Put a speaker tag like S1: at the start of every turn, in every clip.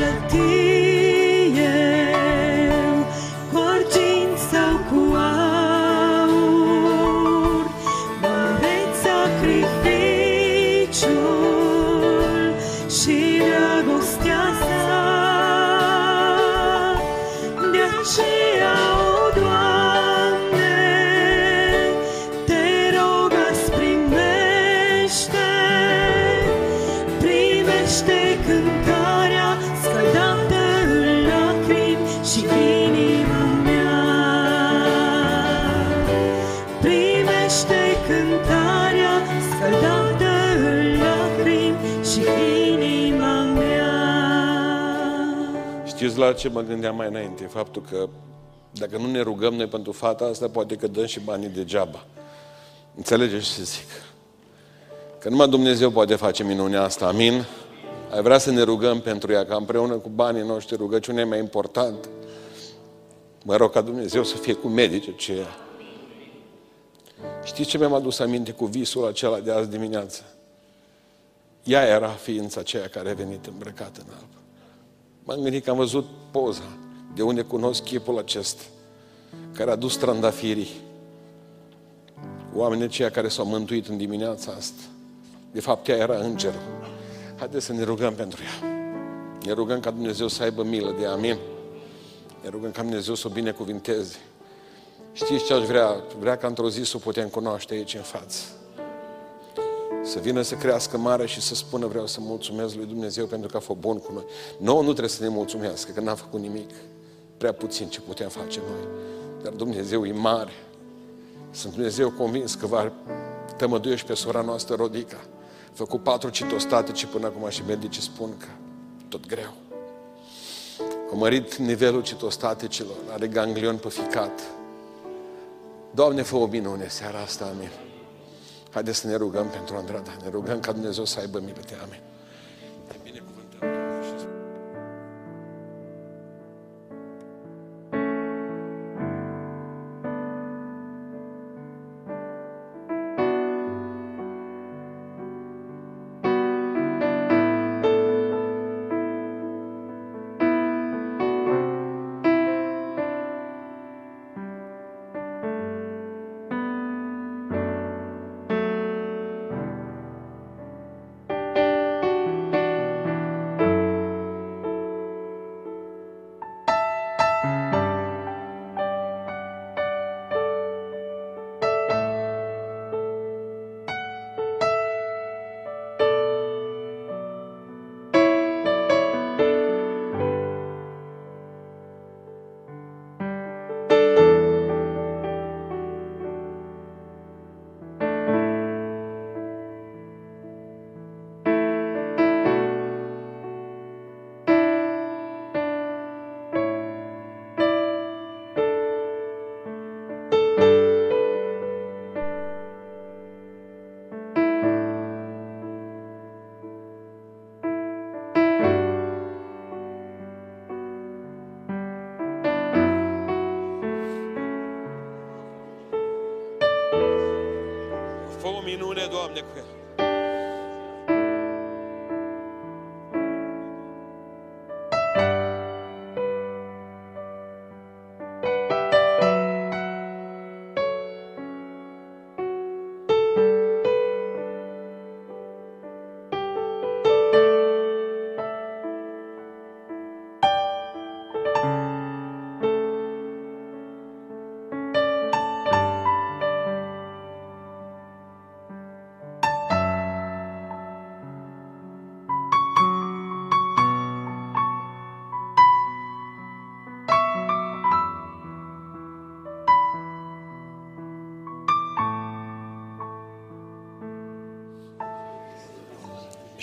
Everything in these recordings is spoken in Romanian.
S1: reflectir. la ce mă gândeam mai înainte, faptul că dacă nu ne rugăm noi pentru fata asta, poate că dăm și banii degeaba. Înțelegeți ce zic? Că numai Dumnezeu poate face minunea asta, amin? Ai vrea să ne rugăm pentru ea, ca împreună cu banii noștri rugăciunea e mai importantă. Mă rog ca Dumnezeu să fie cu medice ce e. Știți ce mi-am adus aminte cu visul acela de azi dimineață? Ea era ființa aceea care a venit îmbrăcată în alb. M-am gândit că am văzut poza de unde cunosc chipul acesta, care a dus trandafirii. Oamenii aceia care s-au mântuit în dimineața asta. De fapt, ea era îngerul. Haideți să ne rugăm pentru ea. Ne rugăm ca Dumnezeu să aibă milă de Amin. Ne rugăm ca Dumnezeu să o binecuvinteze. Știți ce aș vrea? Vrea ca într-o zi să o putem cunoaște aici în față. Să vină să crească mare și să spună vreau să mulțumesc lui Dumnezeu pentru că a fost bun cu noi. Noi nu trebuie să ne mulțumească, că n-a făcut nimic. Prea puțin ce putem face noi. Dar Dumnezeu e mare. Sunt Dumnezeu convins că va și pe sora noastră Rodica. Făcut patru citostatice până acum și medicii spun că tot greu. A mărit nivelul citostaticilor, are ganglion păficat. Doamne, fă o minune seara asta, amin. Haideți să ne rugăm pentru Andrada, ne rugăm ca Dumnezeu să aibă milă de amin.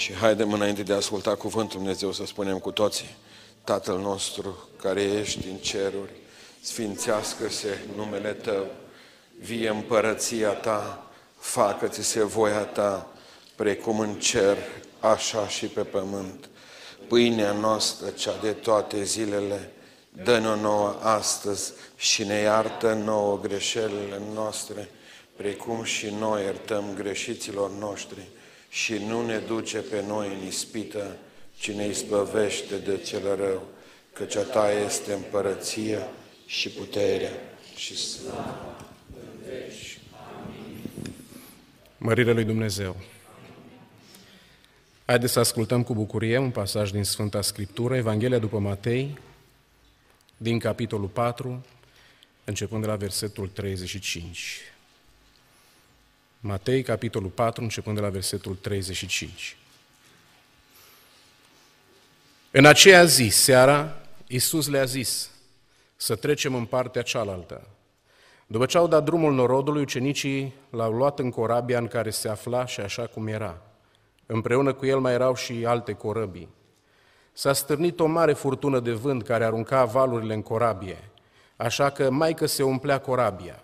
S1: Și haidem înainte de a asculta cuvântul Dumnezeu să spunem cu toții, Tatăl nostru care ești în ceruri, sfințească-se numele Tău, vie împărăția Ta, facă-ți se voia Ta, precum în cer, așa și pe pământ. Pâinea noastră, cea de toate zilele, dă-ne-o nouă astăzi și ne iartă nouă greșelile noastre, precum și noi iertăm greșiților noștri și nu ne duce pe noi în ispită, ci ne izbăvește de cel rău, căci a Ta este împărăția și puterea și slava în
S2: veci. lui Dumnezeu. Haideți să ascultăm cu bucurie un pasaj din Sfânta Scriptură, Evanghelia după Matei, din capitolul 4, începând de la versetul 35. Matei, capitolul 4, începând de la versetul 35. În aceea zi, seara, Iisus le-a zis să trecem în partea cealaltă. După ce au dat drumul norodului, ucenicii l-au luat în corabia în care se afla și așa cum era. Împreună cu el mai erau și alte corăbii. S-a stârnit o mare furtună de vânt care arunca valurile în corabie, așa că mai că se umplea corabia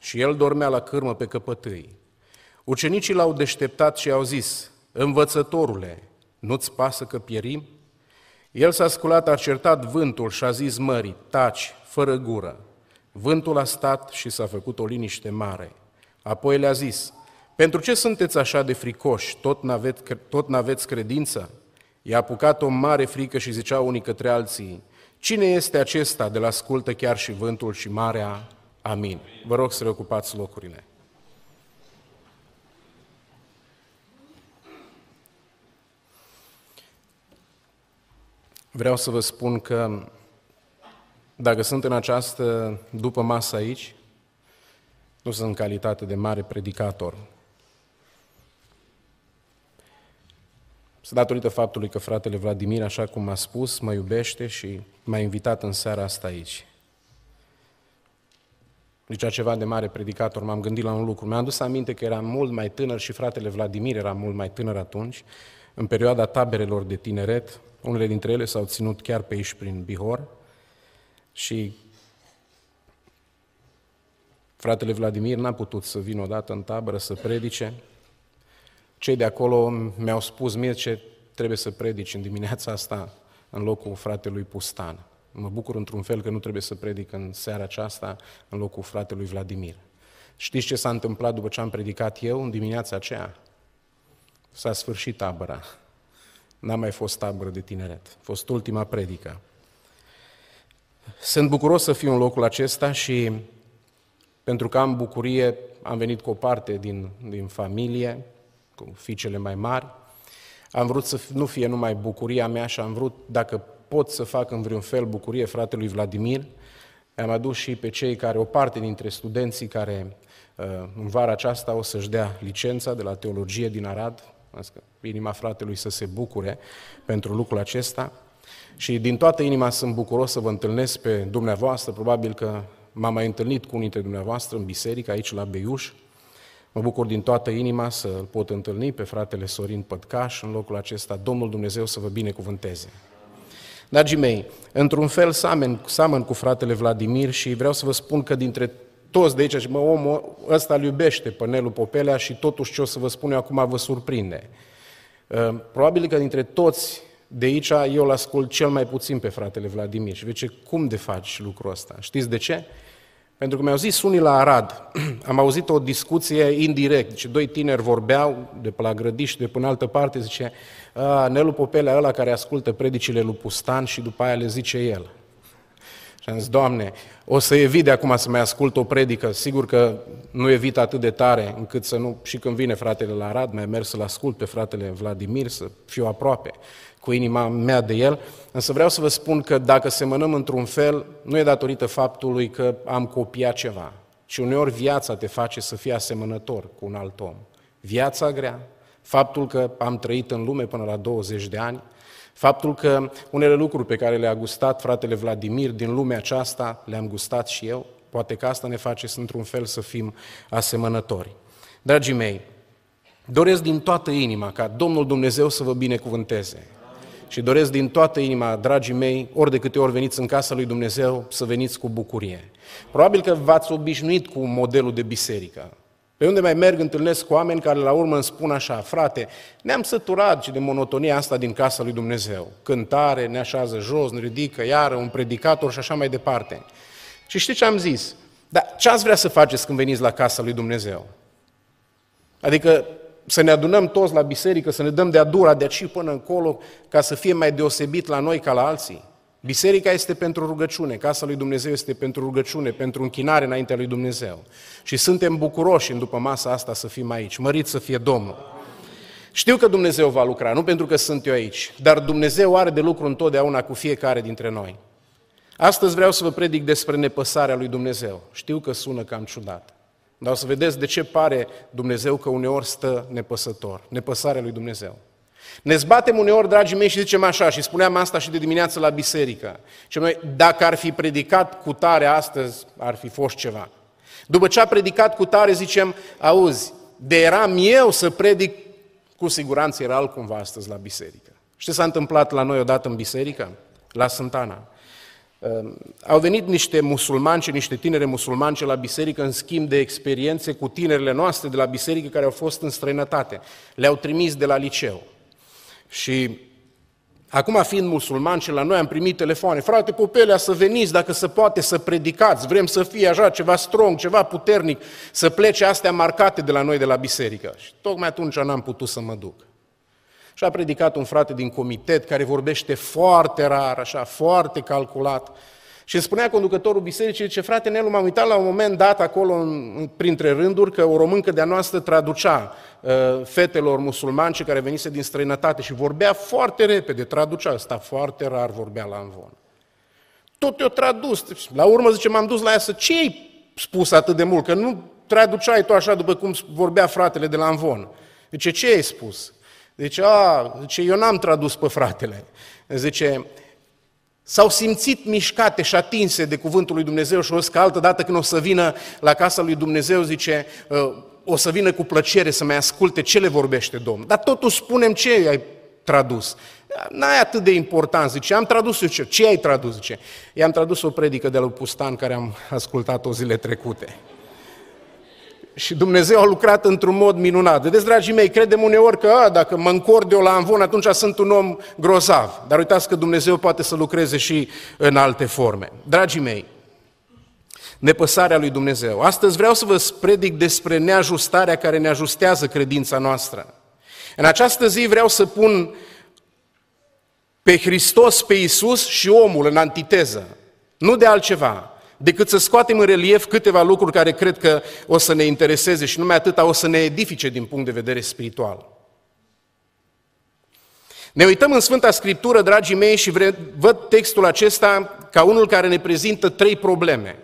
S2: și el dormea la cârmă pe căpătâi. Ucenicii l-au deșteptat și au zis, Învățătorule, nu-ți pasă că pierim? El s-a sculat, a certat vântul și a zis mării, taci, fără gură. Vântul a stat și s-a făcut o liniște mare. Apoi le-a zis, pentru ce sunteți așa de fricoși, tot n-aveți, tot n-aveți credință? I-a apucat o mare frică și zicea unii către alții, Cine este acesta de la ascultă chiar și vântul și marea? Amin. Vă rog să reocupați locurile. Vreau să vă spun că dacă sunt în această după masă aici, nu sunt în calitate de mare predicator. Să datorită faptului că fratele Vladimir, așa cum a spus, mă iubește și m-a invitat în seara asta aici. Zicea deci, ceva de mare predicator, m-am gândit la un lucru. Mi-am dus aminte că eram mult mai tânăr și fratele Vladimir era mult mai tânăr atunci în perioada taberelor de tineret, unele dintre ele s-au ținut chiar pe aici prin Bihor și fratele Vladimir n-a putut să vină odată în tabără să predice. Cei de acolo mi-au spus mie ce trebuie să predici în dimineața asta în locul fratelui Pustan. Mă bucur într-un fel că nu trebuie să predic în seara aceasta în locul fratelui Vladimir. Știți ce s-a întâmplat după ce am predicat eu în dimineața aceea? S-a sfârșit tabăra. N-a mai fost tabără de tineret. A fost ultima predică. Sunt bucuros să fiu în locul acesta și pentru că am bucurie, am venit cu o parte din, din familie, cu fiicele mai mari. Am vrut să nu fie numai bucuria mea și am vrut, dacă pot să fac în vreun fel bucurie fratelui Vladimir, am adus și pe cei care, o parte dintre studenții care uh, în vara aceasta o să-și dea licența de la teologie din Arad, inima fratelui să se bucure pentru lucrul acesta. Și din toată inima sunt bucuros să vă întâlnesc pe dumneavoastră, probabil că m-am mai întâlnit cu unii dintre dumneavoastră în biserică, aici la Beiuș. Mă bucur din toată inima să îl pot întâlni pe fratele Sorin Pătcaș în locul acesta. Domnul Dumnezeu să vă binecuvânteze. Dragii mei, într-un fel seamăn, cu fratele Vladimir și vreau să vă spun că dintre toți de aici și mă, omul ăsta îl iubește pe Nelu Popelea și totuși ce o să vă spun eu acum vă surprinde. Ehm, probabil că dintre toți de aici eu îl ascult cel mai puțin pe fratele Vladimir și vece cum de faci lucrul ăsta? Știți de ce? Pentru că mi-au zis unii la Arad, am auzit o discuție indirect, zice, deci doi tineri vorbeau de pe la Grădiș, de până altă parte, zice, Nelu Popelea ăla care ascultă predicile lui Pustan și după aia le zice el. Am zis, Doamne, o să evit de acum să mai ascult o predică, sigur că nu evit atât de tare încât să nu, și când vine fratele la Arad, mai merg să-l ascult pe fratele Vladimir, să fiu aproape cu inima mea de el, însă vreau să vă spun că dacă semănăm într-un fel, nu e datorită faptului că am copiat ceva, ci uneori viața te face să fii asemănător cu un alt om. Viața grea, faptul că am trăit în lume până la 20 de ani, Faptul că unele lucruri pe care le-a gustat fratele Vladimir din lumea aceasta, le-am gustat și eu, poate că asta ne face să într-un fel să fim asemănători. Dragii mei, doresc din toată inima ca Domnul Dumnezeu să vă binecuvânteze. Și doresc din toată inima, dragii mei, ori de câte ori veniți în casa lui Dumnezeu, să veniți cu bucurie. Probabil că v-ați obișnuit cu modelul de biserică. Pe unde mai merg, întâlnesc cu oameni care la urmă îmi spun așa, frate, ne-am săturat și de monotonia asta din casa lui Dumnezeu. Cântare, ne așează jos, ne ridică, iară, un predicator și așa mai departe. Și știi ce am zis? Dar ce ați vrea să faceți când veniți la casa lui Dumnezeu? Adică să ne adunăm toți la biserică, să ne dăm de-a dura de aci până încolo, ca să fie mai deosebit la noi ca la alții? Biserica este pentru rugăciune, casa lui Dumnezeu este pentru rugăciune, pentru închinare înaintea lui Dumnezeu. Și suntem bucuroși în după masa asta să fim aici. Mărit să fie Domnul! Știu că Dumnezeu va lucra, nu pentru că sunt eu aici, dar Dumnezeu are de lucru întotdeauna cu fiecare dintre noi. Astăzi vreau să vă predic despre nepăsarea lui Dumnezeu. Știu că sună cam ciudat, dar o să vedeți de ce pare Dumnezeu că uneori stă nepăsător, nepăsarea lui Dumnezeu. Ne zbatem uneori, dragii mei, și zicem așa, și spuneam asta și de dimineață la biserică. Și noi, dacă ar fi predicat cu tare astăzi, ar fi fost ceva. După ce a predicat cu tare, zicem, auzi, de eram eu să predic, cu siguranță era altcumva astăzi la biserică. Și ce s-a întâmplat la noi odată în biserică? La Sântana. Ehm, au venit niște musulmani niște tinere musulmani la biserică în schimb de experiențe cu tinerile noastre de la biserică care au fost în străinătate. Le-au trimis de la liceu. Și acum fiind musulman și la noi am primit telefoane, frate Popelea, să veniți dacă se poate să predicați, vrem să fie așa ceva strong, ceva puternic, să plece astea marcate de la noi de la biserică. Și tocmai atunci n-am putut să mă duc. Și a predicat un frate din comitet care vorbește foarte rar, așa, foarte calculat, și îmi spunea conducătorul bisericii, ce frate Nelu, m-am uitat la un moment dat acolo în, printre rânduri că o româncă de-a noastră traducea uh, fetelor musulmance care venise din străinătate și vorbea foarte repede, traducea, asta foarte rar vorbea la învon. Tot eu tradus, deci, la urmă zice, m-am dus la ea să ce ai spus atât de mult, că nu traduceai tu așa după cum vorbea fratele de la învon. Zice, ce ai spus? Zice, a, zice, eu n-am tradus pe fratele. Zice, s-au simțit mișcate și atinse de cuvântul lui Dumnezeu și o că altă dată când o să vină la casa lui Dumnezeu, zice, uh, o să vină cu plăcere să mai asculte ce le vorbește Domnul. Dar totuși spunem ce ai tradus. N-ai atât de important, zice, am tradus eu ce, ce ai tradus, zice. I-am tradus o predică de la Pustan care am ascultat-o zile trecute. Și Dumnezeu a lucrat într-un mod minunat. Vedeți, dragii mei, credem uneori că a, dacă mă încord eu la amvon, atunci sunt un om grozav. Dar uitați că Dumnezeu poate să lucreze și în alte forme. Dragii mei, nepăsarea lui Dumnezeu. Astăzi vreau să vă predic despre neajustarea care ne ajustează credința noastră. În această zi vreau să pun pe Hristos, pe Isus și omul în antiteză. Nu de altceva decât să scoatem în relief câteva lucruri care cred că o să ne intereseze și numai atâta o să ne edifice din punct de vedere spiritual. Ne uităm în Sfânta Scriptură, dragii mei, și vre- văd textul acesta ca unul care ne prezintă trei probleme.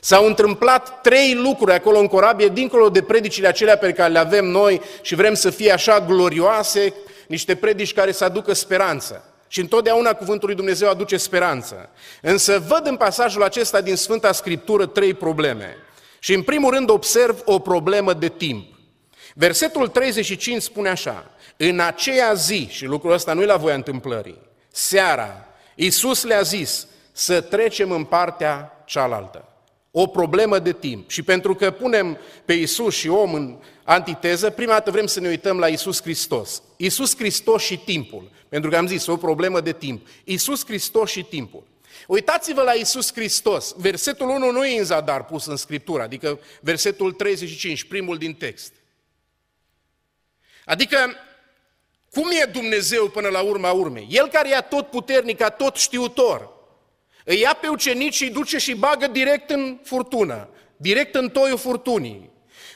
S2: S-au întâmplat trei lucruri acolo în corabie, dincolo de predicile acelea pe care le avem noi și vrem să fie așa glorioase, niște predici care să aducă speranță. Și întotdeauna cuvântul lui Dumnezeu aduce speranță. Însă văd în pasajul acesta din Sfânta Scriptură trei probleme. Și în primul rând observ o problemă de timp. Versetul 35 spune așa, în aceea zi, și lucrul ăsta nu e la voia întâmplării, seara, Iisus le-a zis să trecem în partea cealaltă. O problemă de timp. Și pentru că punem pe Iisus și om în antiteză, prima dată vrem să ne uităm la Isus Hristos. Isus Hristos și timpul. Pentru că am zis, o problemă de timp. Isus Hristos și timpul. Uitați-vă la Isus Hristos. Versetul 1 nu e în zadar pus în Scriptură, adică versetul 35, primul din text. Adică, cum e Dumnezeu până la urma urmei? El care e tot puternic, tot știutor, îi ia pe ucenici și duce și bagă direct în furtună, direct în toiul furtunii.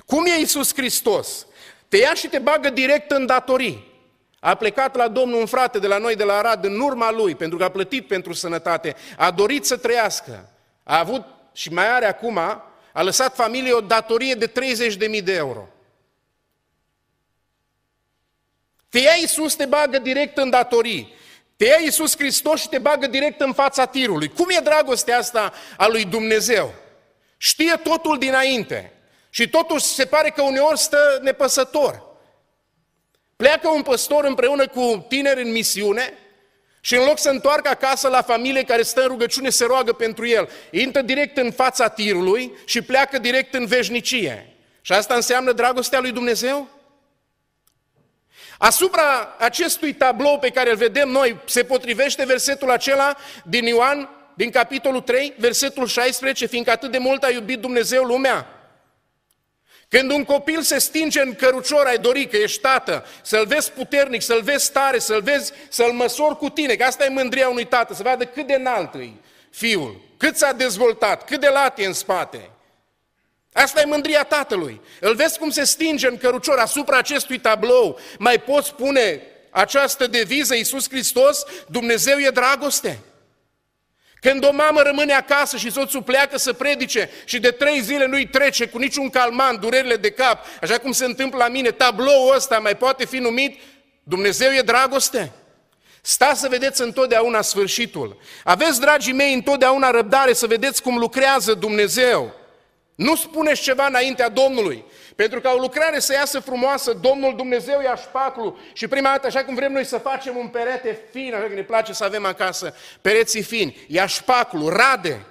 S2: Cum e Iisus Hristos? Te ia și te bagă direct în datorii. A plecat la Domnul un frate de la noi, de la Arad, în urma lui, pentru că a plătit pentru sănătate. A dorit să trăiască. A avut și mai are acum, a lăsat familie o datorie de 30.000 de euro. Te ia Iisus, te bagă direct în datorii. Te ia Iisus Hristos și te bagă direct în fața tirului. Cum e dragostea asta a lui Dumnezeu? Știe totul dinainte. Și totuși se pare că uneori stă nepăsător. Pleacă un păstor împreună cu tineri în misiune și în loc să întoarcă acasă la familie care stă în rugăciune, se roagă pentru el. Intră direct în fața tirului și pleacă direct în veșnicie. Și asta înseamnă dragostea lui Dumnezeu? Asupra acestui tablou pe care îl vedem noi, se potrivește versetul acela din Ioan, din capitolul 3, versetul 16, fiindcă atât de mult a iubit Dumnezeu lumea, când un copil se stinge în cărucior, ai dori că ești tată, să-l vezi puternic, să-l vezi tare, să-l vezi, să-l măsori cu tine, că asta e mândria unui tată, să vadă cât de înalt e fiul, cât s-a dezvoltat, cât de lat e în spate. Asta e mândria tatălui. Îl vezi cum se stinge în cărucior asupra acestui tablou. Mai poți pune această deviză, Iisus Hristos, Dumnezeu e dragoste. Când o mamă rămâne acasă și soțul pleacă să predice și de trei zile nu-i trece cu niciun calman, durerile de cap, așa cum se întâmplă la mine, tabloul ăsta mai poate fi numit Dumnezeu e dragoste. Sta să vedeți întotdeauna sfârșitul. Aveți, dragii mei, întotdeauna răbdare să vedeți cum lucrează Dumnezeu. Nu spuneți ceva înaintea Domnului. Pentru ca o lucrare să iasă frumoasă, Domnul Dumnezeu ia șpaclu și prima dată, așa cum vrem noi să facem un perete fin, așa că ne place să avem acasă, pereții fini, ia șpaclu, rade,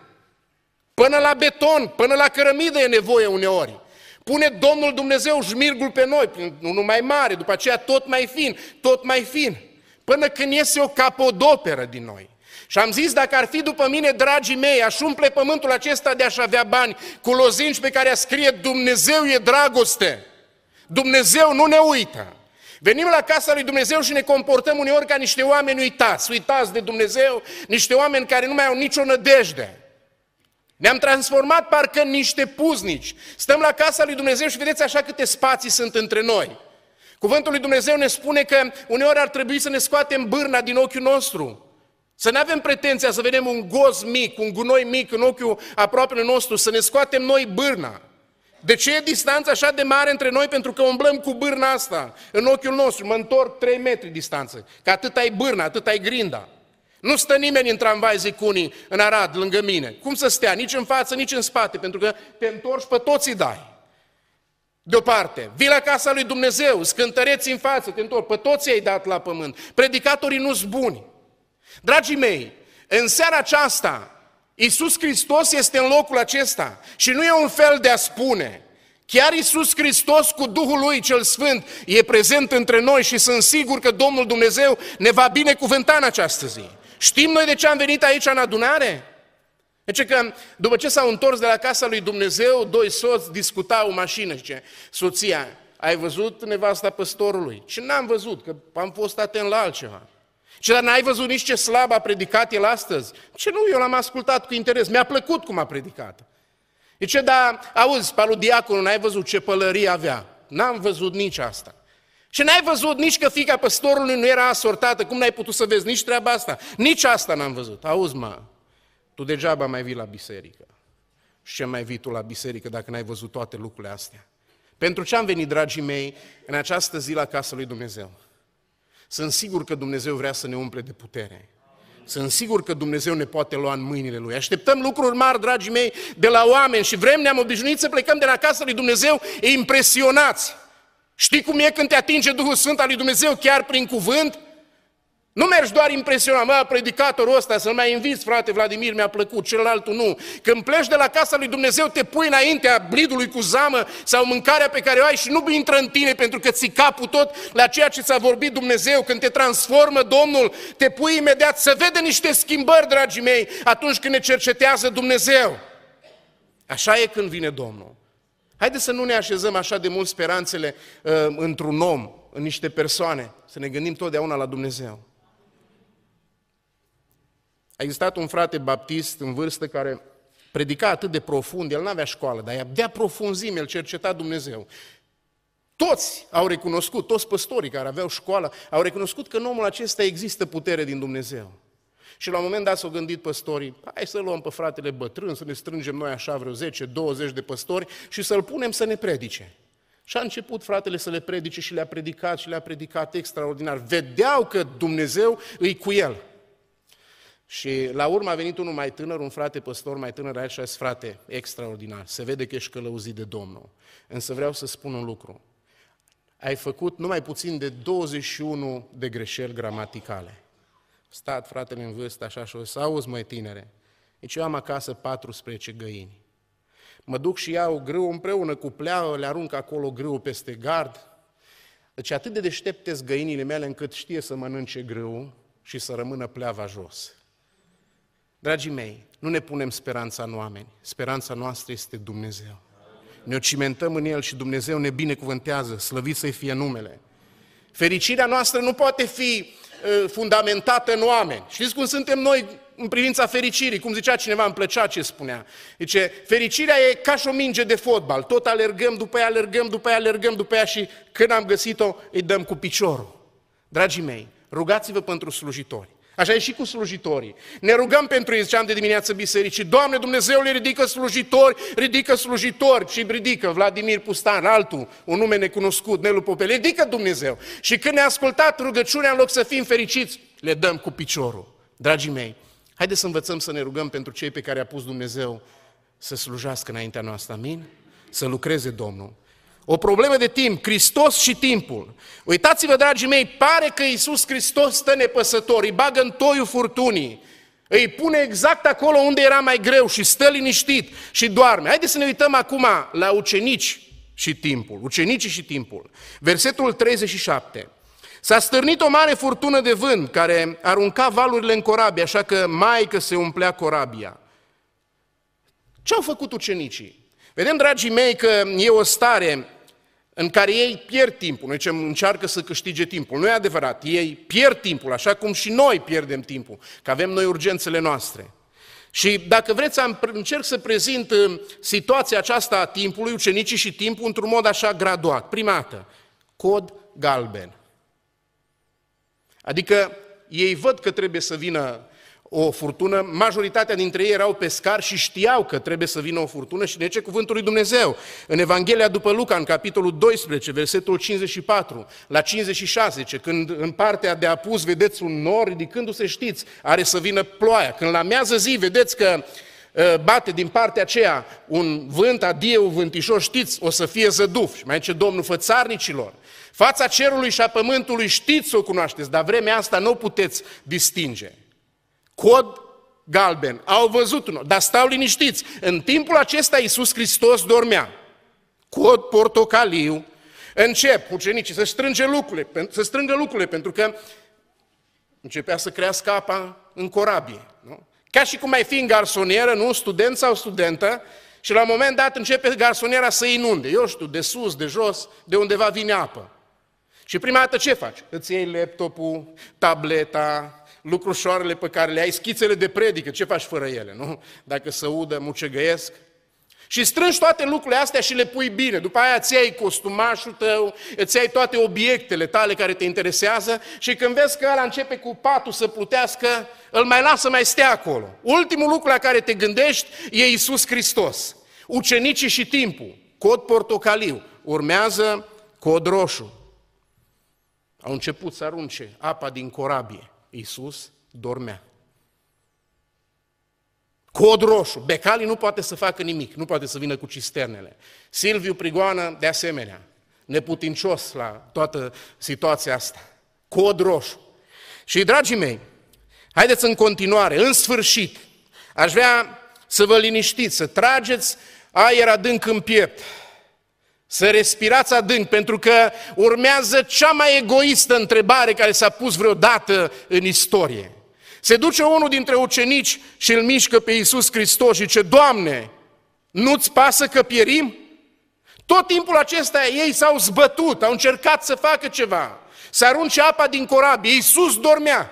S2: până la beton, până la cărămidă e nevoie uneori. Pune Domnul Dumnezeu jmirgul pe noi, unul mai mare, după aceea tot mai fin, tot mai fin, până când iese o capodoperă din noi. Și am zis, dacă ar fi după mine, dragii mei, aș umple pământul acesta de aș avea bani cu lozinci pe care a scrie Dumnezeu e dragoste. Dumnezeu nu ne uită. Venim la casa lui Dumnezeu și ne comportăm uneori ca niște oameni uitați, uitați de Dumnezeu, niște oameni care nu mai au nicio nădejde. Ne-am transformat parcă în niște puznici. Stăm la casa lui Dumnezeu și vedeți așa câte spații sunt între noi. Cuvântul lui Dumnezeu ne spune că uneori ar trebui să ne scoatem bârna din ochiul nostru, să nu avem pretenția să vedem un goz mic, un gunoi mic în ochiul aproape nostru, să ne scoatem noi bârna. De ce e distanța așa de mare între noi? Pentru că umblăm cu bârna asta în ochiul nostru. Mă întorc 3 metri distanță, că atât ai bârna, atât ai grinda. Nu stă nimeni în tramvai, zic unii, în Arad, lângă mine. Cum să stea? Nici în față, nici în spate, pentru că te întorci pe toți îi dai. Deoparte. o vii la casa lui Dumnezeu, scântăreți în față, te întorci, pe toți ai dat la pământ. Predicatorii nu sunt buni. Dragii mei, în seara aceasta, Iisus Hristos este în locul acesta și nu e un fel de a spune. Chiar Iisus Hristos cu Duhul Lui cel Sfânt e prezent între noi și sunt sigur că Domnul Dumnezeu ne va binecuvânta în această zi. Știm noi de ce am venit aici în adunare? Deci că după ce s-au întors de la casa lui Dumnezeu, doi soți discutau mașină, zice, soția, ai văzut nevasta păstorului? Și n-am văzut, că am fost atent la altceva. Și dar n-ai văzut nici ce slab a predicat el astăzi? Ce nu, eu l-am ascultat cu interes, mi-a plăcut cum a predicat. E ce, dar auzi, diaconul, n-ai văzut ce pălărie avea? N-am văzut nici asta. Și n-ai văzut nici că fica păstorului nu era asortată, cum n-ai putut să vezi nici treaba asta? Nici asta n-am văzut. Auzi, mă, tu degeaba mai vii la biserică. Și ce mai vii tu la biserică dacă n-ai văzut toate lucrurile astea? Pentru ce am venit, dragii mei, în această zi la casa lui Dumnezeu? Sunt sigur că Dumnezeu vrea să ne umple de putere. Sunt sigur că Dumnezeu ne poate lua în mâinile Lui. Așteptăm lucruri mari, dragii mei, de la oameni și vrem, ne-am obișnuit să plecăm de la casa lui Dumnezeu impresionați. Știi cum e când te atinge Duhul Sfânt al lui Dumnezeu chiar prin cuvânt? Nu mergi doar impresionat, mă, predicatorul ăsta, să-l mai inviți, frate Vladimir, mi-a plăcut, celălalt nu. Când pleci de la casa lui Dumnezeu, te pui înaintea blidului cu zamă sau mâncarea pe care o ai și nu intră în tine pentru că ți capul tot la ceea ce ți-a vorbit Dumnezeu. Când te transformă Domnul, te pui imediat să vede niște schimbări, dragii mei, atunci când ne cercetează Dumnezeu. Așa e când vine Domnul. Haideți să nu ne așezăm așa de mult speranțele uh, într-un om, în niște persoane, să ne gândim totdeauna la Dumnezeu. A existat un frate baptist în vârstă care predica atât de profund, el n-avea școală, dar de-a profunzime, el cerceta Dumnezeu. Toți au recunoscut, toți păstorii care aveau școală, au recunoscut că în omul acesta există putere din Dumnezeu. Și la un moment dat s-au gândit păstorii, hai să luăm pe fratele bătrân, să ne strângem noi așa vreo 10-20 de păstori și să-l punem să ne predice. Și a început fratele să le predice și le-a predicat și le-a predicat extraordinar. Vedeau că Dumnezeu îi cu el. Și la urmă a venit unul mai tânăr, un frate păstor mai tânăr, și a zis, frate, extraordinar, se vede că ești călăuzit de Domnul. Însă vreau să spun un lucru. Ai făcut numai puțin de 21 de greșeli gramaticale. Stat fratele în vârstă, așa și o să auzi, măi tinere, deci eu am acasă 14 găini. Mă duc și iau grâu împreună cu pleau, le arunc acolo grâu peste gard. Deci atât de deștepte găinile mele încât știe să mănânce grâu și să rămână pleava jos. Dragii mei, nu ne punem speranța în oameni, speranța noastră este Dumnezeu. Ne o cimentăm în El și Dumnezeu ne binecuvântează, slăvit să-i fie numele. Fericirea noastră nu poate fi fundamentată în oameni. Știți cum suntem noi în privința fericirii? Cum zicea cineva, îmi plăcea ce spunea. Zice, fericirea e ca și o minge de fotbal. Tot alergăm, după ea alergăm, după ea alergăm, după ea și când am găsit-o, îi dăm cu piciorul. Dragii mei, rugați-vă pentru slujitori. Așa e și cu slujitorii. Ne rugăm pentru ei, ziceam de dimineață bisericii, Doamne le ridică slujitori, ridică slujitori și ridică Vladimir Pustan, altul, un nume necunoscut, Nelu Popel, ridică Dumnezeu. Și când ne-a ascultat rugăciunea, în loc să fim fericiți, le dăm cu piciorul. Dragii mei, haideți să învățăm să ne rugăm pentru cei pe care a pus Dumnezeu să slujească înaintea noastră, amin? Să lucreze Domnul. O problemă de timp, Hristos și timpul. Uitați-vă, dragii mei, pare că Iisus Hristos stă nepăsător, îi bagă în toiul furtunii, îi pune exact acolo unde era mai greu și stă liniștit și doarme. Haideți să ne uităm acum la ucenici și timpul, ucenicii și timpul. Versetul 37. S-a stârnit o mare furtună de vânt care arunca valurile în corabie, așa că mai că se umplea corabia. Ce au făcut ucenicii? Vedem, dragii mei, că e o stare în care ei pierd timpul. Noi ce încearcă să câștige timpul. Nu e adevărat, ei pierd timpul, așa cum și noi pierdem timpul, că avem noi urgențele noastre. Și dacă vreți, am, încerc să prezint uh, situația aceasta a timpului, ucenicii și timpul, într-un mod așa graduat. Prima dată, cod galben. Adică ei văd că trebuie să vină o furtună, majoritatea dintre ei erau pescari și știau că trebuie să vină o furtună și de ce cuvântul lui Dumnezeu. În Evanghelia după Luca, în capitolul 12, versetul 54 la 56, când în partea de apus vedeți un nor ridicându-se, știți, are să vină ploaia. Când la mează zi vedeți că ă, bate din partea aceea un vânt, adie un vântișor, știți, o să fie zăduf. Și mai ce Domnul fățarnicilor, fața cerului și a pământului știți să o cunoașteți, dar vremea asta nu o puteți distinge. Cod galben. Au văzut unul. Dar stau liniștiți. În timpul acesta Iisus Hristos dormea. Cod portocaliu. Încep ucenicii să strânge lucrurile, să strângă lucrurile, pentru că începea să crească apa în corabie. Nu? Ca și cum ai fi în garsonieră, nu? Student sau studentă, și la un moment dat începe garsoniera să inunde, eu știu, de sus, de jos, de undeva vine apă. Și prima dată ce faci? Îți iei laptopul, tableta, lucrușoarele pe care le ai, schițele de predică, ce faci fără ele, nu? Dacă se udă, mucegăiesc. Și strângi toate lucrurile astea și le pui bine. După aia ți ai costumașul tău, îți ai toate obiectele tale care te interesează și când vezi că ăla începe cu patul să plutească, îl mai lasă mai stea acolo. Ultimul lucru la care te gândești e Isus Hristos. Ucenicii și timpul. Cod portocaliu. Urmează cod roșu. Au început să arunce apa din corabie. Iisus dormea. Cod roșu. Becali nu poate să facă nimic, nu poate să vină cu cisternele. Silviu Prigoană, de asemenea, neputincios la toată situația asta. Cod roșu. Și, dragii mei, haideți în continuare, în sfârșit, aș vrea să vă liniștiți, să trageți aer adânc în piept, să respirați adânc, pentru că urmează cea mai egoistă întrebare care s-a pus vreodată în istorie. Se duce unul dintre ucenici și îl mișcă pe Iisus Hristos și zice, Doamne, nu-ți pasă că pierim? Tot timpul acesta ei s-au zbătut, au încercat să facă ceva, să arunce apa din corabie. Iisus dormea.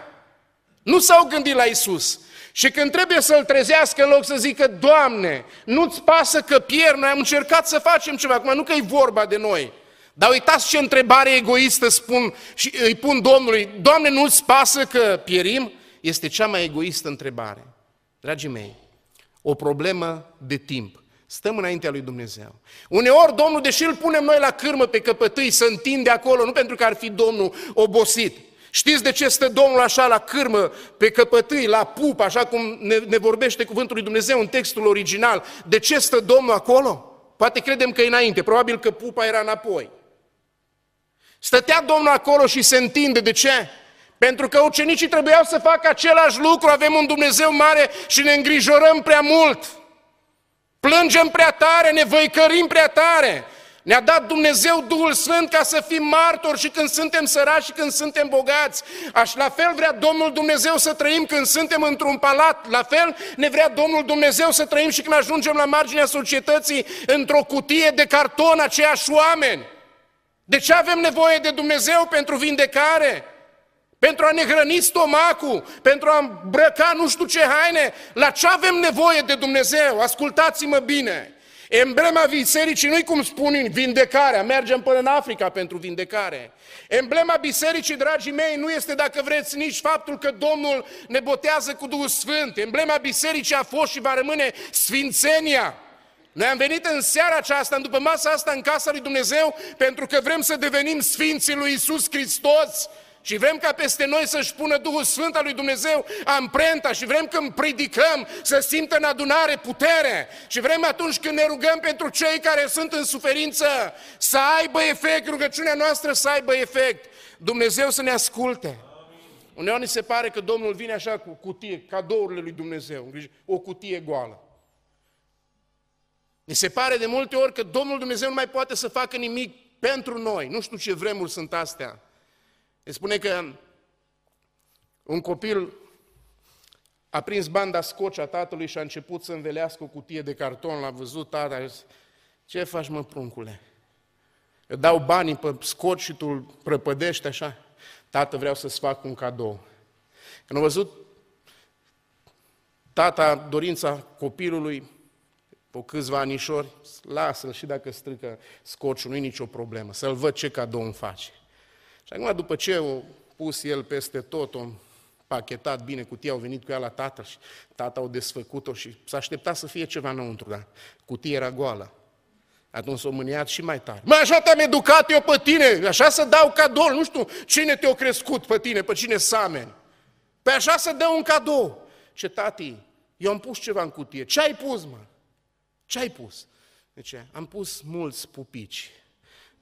S2: Nu s-au gândit la Iisus. Și când trebuie să-l trezească, în loc să zică, Doamne, nu-ți pasă că pierd, noi am încercat să facem ceva, acum nu că e vorba de noi. Dar uitați ce întrebare egoistă spun și îi pun Domnului, Doamne, nu-ți pasă că pierim? Este cea mai egoistă întrebare. Dragii mei, o problemă de timp. Stăm înaintea lui Dumnezeu. Uneori Domnul, deși îl punem noi la cârmă pe căpătâi, să întinde acolo, nu pentru că ar fi Domnul obosit, Știți de ce stă Domnul așa la cârmă, pe căpătâi, la pup, așa cum ne, ne vorbește cuvântul lui Dumnezeu în textul original? De ce stă Domnul acolo? Poate credem că e înainte, probabil că pupa era înapoi. Stătea Domnul acolo și se întinde. De ce? Pentru că ucenicii trebuiau să facă același lucru, avem un Dumnezeu mare și ne îngrijorăm prea mult. Plângem prea tare, ne văicărim prea tare. Ne-a dat Dumnezeu Duhul Sfânt ca să fim martori și când suntem săraci și când suntem bogați. Aș la fel vrea Domnul Dumnezeu să trăim când suntem într-un palat. La fel ne vrea Domnul Dumnezeu să trăim și când ajungem la marginea societății într-o cutie de carton, aceiași oameni. De ce avem nevoie de Dumnezeu pentru vindecare? Pentru a ne hrăni stomacul, pentru a îmbrăca nu știu ce haine, la ce avem nevoie de Dumnezeu? Ascultați-mă bine! Emblema bisericii nu-i cum spun vindecarea, mergem până în Africa pentru vindecare. Emblema bisericii, dragii mei, nu este, dacă vreți, nici faptul că Domnul ne botează cu Duhul Sfânt. Emblema bisericii a fost și va rămâne sfințenia. Noi am venit în seara aceasta, în după masa asta, în casa lui Dumnezeu, pentru că vrem să devenim Sfinții lui Isus Hristos. Și vrem ca peste noi să-și pună Duhul Sfânt al lui Dumnezeu amprenta și vrem când predicăm să simtă în adunare putere și vrem atunci când ne rugăm pentru cei care sunt în suferință să aibă efect, rugăciunea noastră să aibă efect. Dumnezeu să ne asculte. Uneori ni se pare că Domnul vine așa cu cutie, cadourile lui Dumnezeu, o cutie goală. Ni se pare de multe ori că Domnul Dumnezeu nu mai poate să facă nimic pentru noi. Nu știu ce vremuri sunt astea. Îi spune că un copil a prins banda scoci a tatălui și a început să învelească o cutie de carton, l-a văzut tata și zis, ce faci mă pruncule? Eu dau banii pe scoci și tu îl prăpădești așa? Tată, vreau să-ți fac un cadou. Când a văzut tata dorința copilului, pe câțiva anișori, lasă-l și dacă strică scociul, nu-i nicio problemă, să-l văd ce cadou îmi face. Și acum, după ce au pus el peste tot, o pachetat bine cutia, au venit cu ea la tată și tata au desfăcut-o și s-a așteptat să fie ceva înăuntru, dar cutia era goală. Atunci o mâniat și mai tare. Mă, așa te-am educat eu pe tine, așa să dau cadou, nu știu cine te-a crescut pe tine, pe cine samen. Pe păi așa să dă un cadou. Ce tati, eu am pus ceva în cutie. Ce ai pus, mă? Ce ai pus? Deci, am pus mulți pupici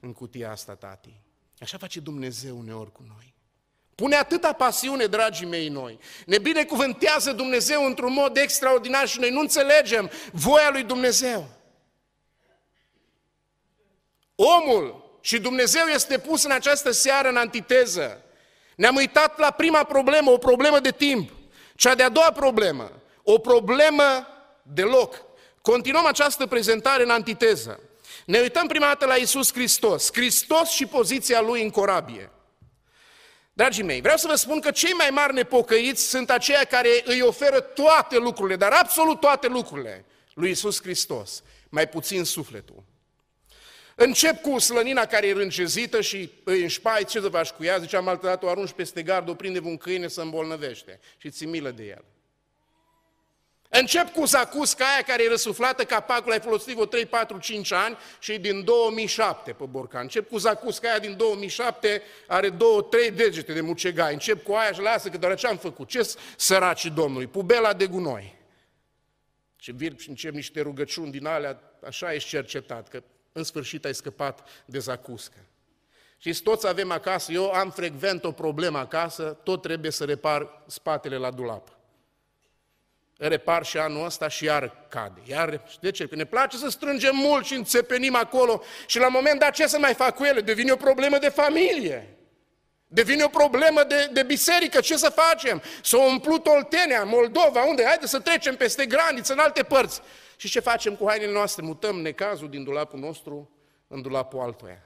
S2: în cutia asta, tati. Așa face Dumnezeu uneori cu noi. Pune atâta pasiune, dragii mei, noi. Ne binecuvântează Dumnezeu într-un mod extraordinar și noi nu înțelegem voia lui Dumnezeu. Omul și Dumnezeu este pus în această seară în antiteză. Ne-am uitat la prima problemă, o problemă de timp. Cea de-a doua problemă, o problemă de loc. Continuăm această prezentare în antiteză. Ne uităm prima dată la Isus Hristos, Hristos și poziția Lui în corabie. Dragii mei, vreau să vă spun că cei mai mari nepocăiți sunt aceia care îi oferă toate lucrurile, dar absolut toate lucrurile lui Isus Hristos, mai puțin sufletul. Încep cu slănina care e rângezită și îi înșpai, ce să faci cu ea? Ziceam altă dată, o arunci peste gard, o prinde un câine să îmbolnăvește și ți milă de el. Încep cu zacusca aia care e răsuflată, capacul ai folosit vreo 3, 4, 5 ani și din 2007 pe borca. Încep cu zacusca aia din 2007, are două, trei degete de mucegai. Încep cu aia și lasă, că doar ce am făcut? Ce săraci Domnului? Pubela de gunoi. Și vir și încep niște rugăciuni din alea, așa ești cercetat, că în sfârșit ai scăpat de zacuscă. Și toți avem acasă, eu am frecvent o problemă acasă, tot trebuie să repar spatele la dulap repar și anul ăsta și iar cade. Iar, de ce? Că ne place să strângem mult și înțepenim acolo și la moment dat ce să mai fac cu ele? Devine o problemă de familie. Devine o problemă de, de biserică, ce să facem? Să a umplut Oltenia, Moldova, unde? Haide să trecem peste graniță, în alte părți. Și ce facem cu hainele noastre? Mutăm necazul din dulapul nostru în dulapul altuia.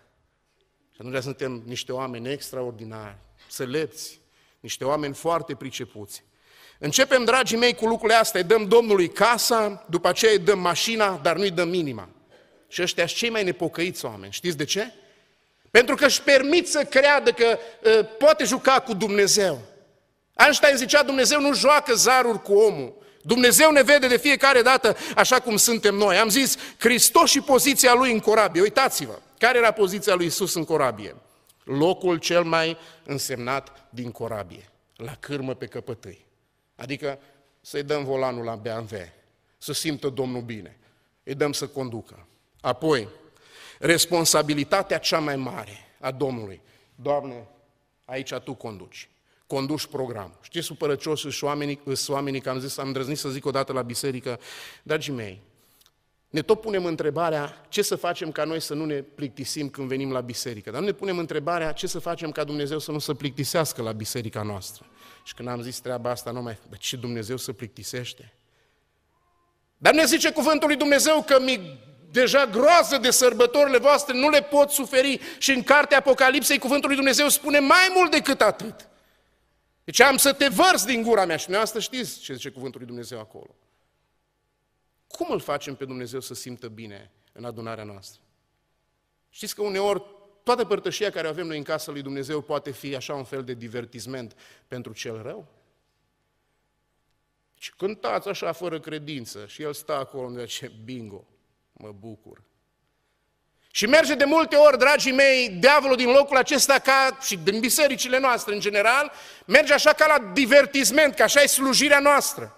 S2: Și atunci suntem niște oameni extraordinari, selepți, niște oameni foarte pricepuți. Începem, dragii mei, cu lucrurile astea, îi dăm Domnului casa, după aceea îi dăm mașina, dar nu-i dăm inima. Și ăștia sunt cei mai nepocăiți oameni. Știți de ce? Pentru că își permit să creadă că uh, poate juca cu Dumnezeu. Einstein zicea, Dumnezeu nu joacă zaruri cu omul. Dumnezeu ne vede de fiecare dată așa cum suntem noi. Am zis, Hristos și poziția lui în corabie. Uitați-vă, care era poziția lui Isus în corabie? Locul cel mai însemnat din corabie, la cârmă pe căpătâi. Adică să-i dăm volanul la BMW, să simtă Domnul bine, îi dăm să conducă. Apoi, responsabilitatea cea mai mare a Domnului. Doamne, aici Tu conduci. Conduci program. Știți supărăcios și oamenii, sunt oamenii că am zis, am drăznit să zic odată la biserică, dragii mei, ne tot punem întrebarea ce să facem ca noi să nu ne plictisim când venim la biserică, dar nu ne punem întrebarea ce să facem ca Dumnezeu să nu se plictisească la biserica noastră. Și când am zis treaba asta, nu mai... Bă, ce Dumnezeu să plictisește. Dar ne zice cuvântul lui Dumnezeu că mi deja groază de sărbătorile voastre, nu le pot suferi. Și în cartea Apocalipsei cuvântul lui Dumnezeu spune mai mult decât atât. Deci am să te vărs din gura mea și dumneavoastră știți ce zice cuvântul lui Dumnezeu acolo. Cum îl facem pe Dumnezeu să simtă bine în adunarea noastră? Știți că uneori Toată părtășia care o avem noi în casa lui Dumnezeu poate fi așa un fel de divertisment pentru cel rău? Și cântați așa fără credință și el stă acolo și zice, bingo, mă bucur. Și merge de multe ori, dragii mei, diavolul din locul acesta ca și din bisericile noastre în general, merge așa ca la divertisment, că așa e slujirea noastră.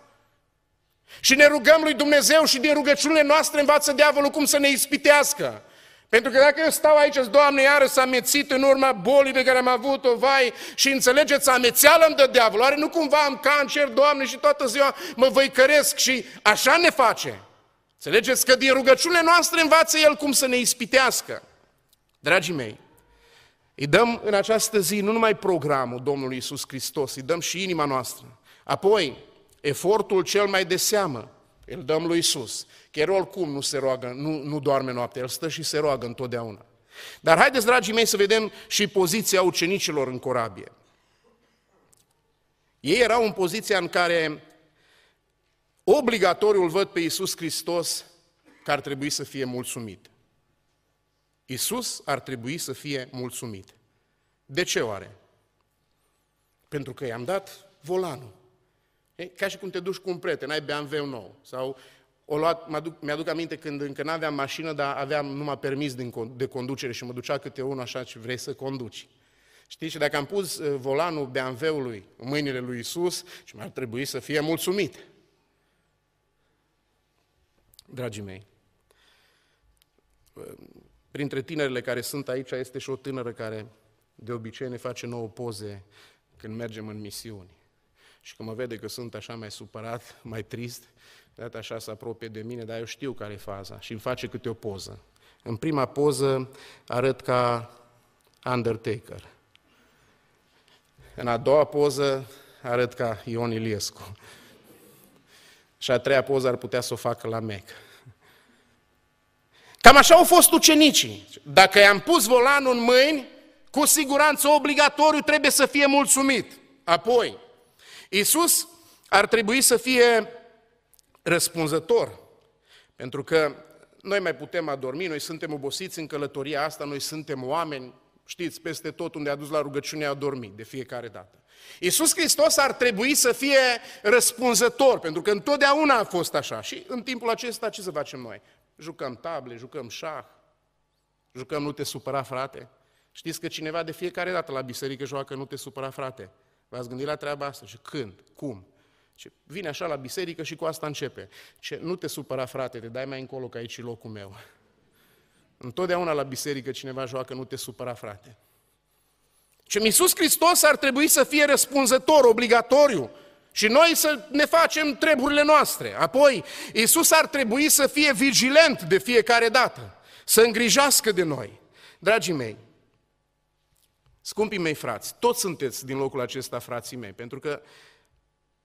S2: Și ne rugăm lui Dumnezeu și din rugăciunile noastre învață diavolul cum să ne ispitească. Pentru că dacă eu stau aici, Doamne, iară s-a mețit în urma bolii pe care am avut-o, vai, și înțelegeți, amețeală îmi dă diavolul, oare nu cumva am cancer, Doamne, și toată ziua mă văicăresc și așa ne face. Înțelegeți că din rugăciunile noastre învață El cum să ne ispitească. Dragii mei, îi dăm în această zi nu numai programul Domnului Isus Hristos, îi dăm și inima noastră. Apoi, efortul cel mai de seamă, îl dăm lui Isus. Chiar oricum nu se roagă, nu, nu doarme noapte, el stă și se roagă întotdeauna. Dar haideți, dragii mei, să vedem și poziția ucenicilor în corabie. Ei erau în poziția în care obligatoriul văd pe Iisus Hristos că ar trebui să fie mulțumit. Iisus ar trebui să fie mulțumit. De ce oare? Pentru că i-am dat volanul. E ca și cum te duci cu un prieten, ai BMW nou. Sau o luat, aduc mi-aduc aminte când încă n-aveam mașină, dar aveam numai permis din, de conducere și mă ducea câte unul așa și vrei să conduci. Știi? Și dacă am pus uh, volanul BMW-ului în mâinile lui Isus, și mi-ar trebui să fie mulțumit. Dragii mei, uh, printre tinerile care sunt aici este și o tânără care de obicei ne face nouă poze când mergem în misiuni. Și că mă vede că sunt așa mai supărat, mai trist, de așa se apropie de mine, dar eu știu care e faza și îmi face câte o poză. În prima poză arăt ca Undertaker. În a doua poză arăt ca Ion Iliescu. Și a treia poză ar putea să o facă la Mec. Cam așa au fost ucenicii. Dacă i-am pus volanul în mâini, cu siguranță obligatoriu trebuie să fie mulțumit. Apoi, Isus ar trebui să fie răspunzător, pentru că noi mai putem adormi, noi suntem obosiți în călătoria asta, noi suntem oameni, știți, peste tot unde a dus la rugăciune a dormit de fiecare dată. Iisus Hristos ar trebui să fie răspunzător, pentru că întotdeauna a fost așa. Și în timpul acesta ce să facem noi? Jucăm table, jucăm șah, jucăm nu te supăra frate. Știți că cineva de fiecare dată la biserică joacă nu te supăra frate. V-ați gândit la treaba asta? Și când? Cum? Ce vine așa la biserică și cu asta începe. Ce, nu te supăra, frate, te dai mai încolo, că aici e locul meu. Întotdeauna la biserică cineva joacă, nu te supăra, frate. Și Iisus Hristos ar trebui să fie răspunzător, obligatoriu. Și noi să ne facem treburile noastre. Apoi, Iisus ar trebui să fie vigilent de fiecare dată, să îngrijească de noi. Dragii mei, Scumpii mei frați, toți sunteți din locul acesta frații mei, pentru că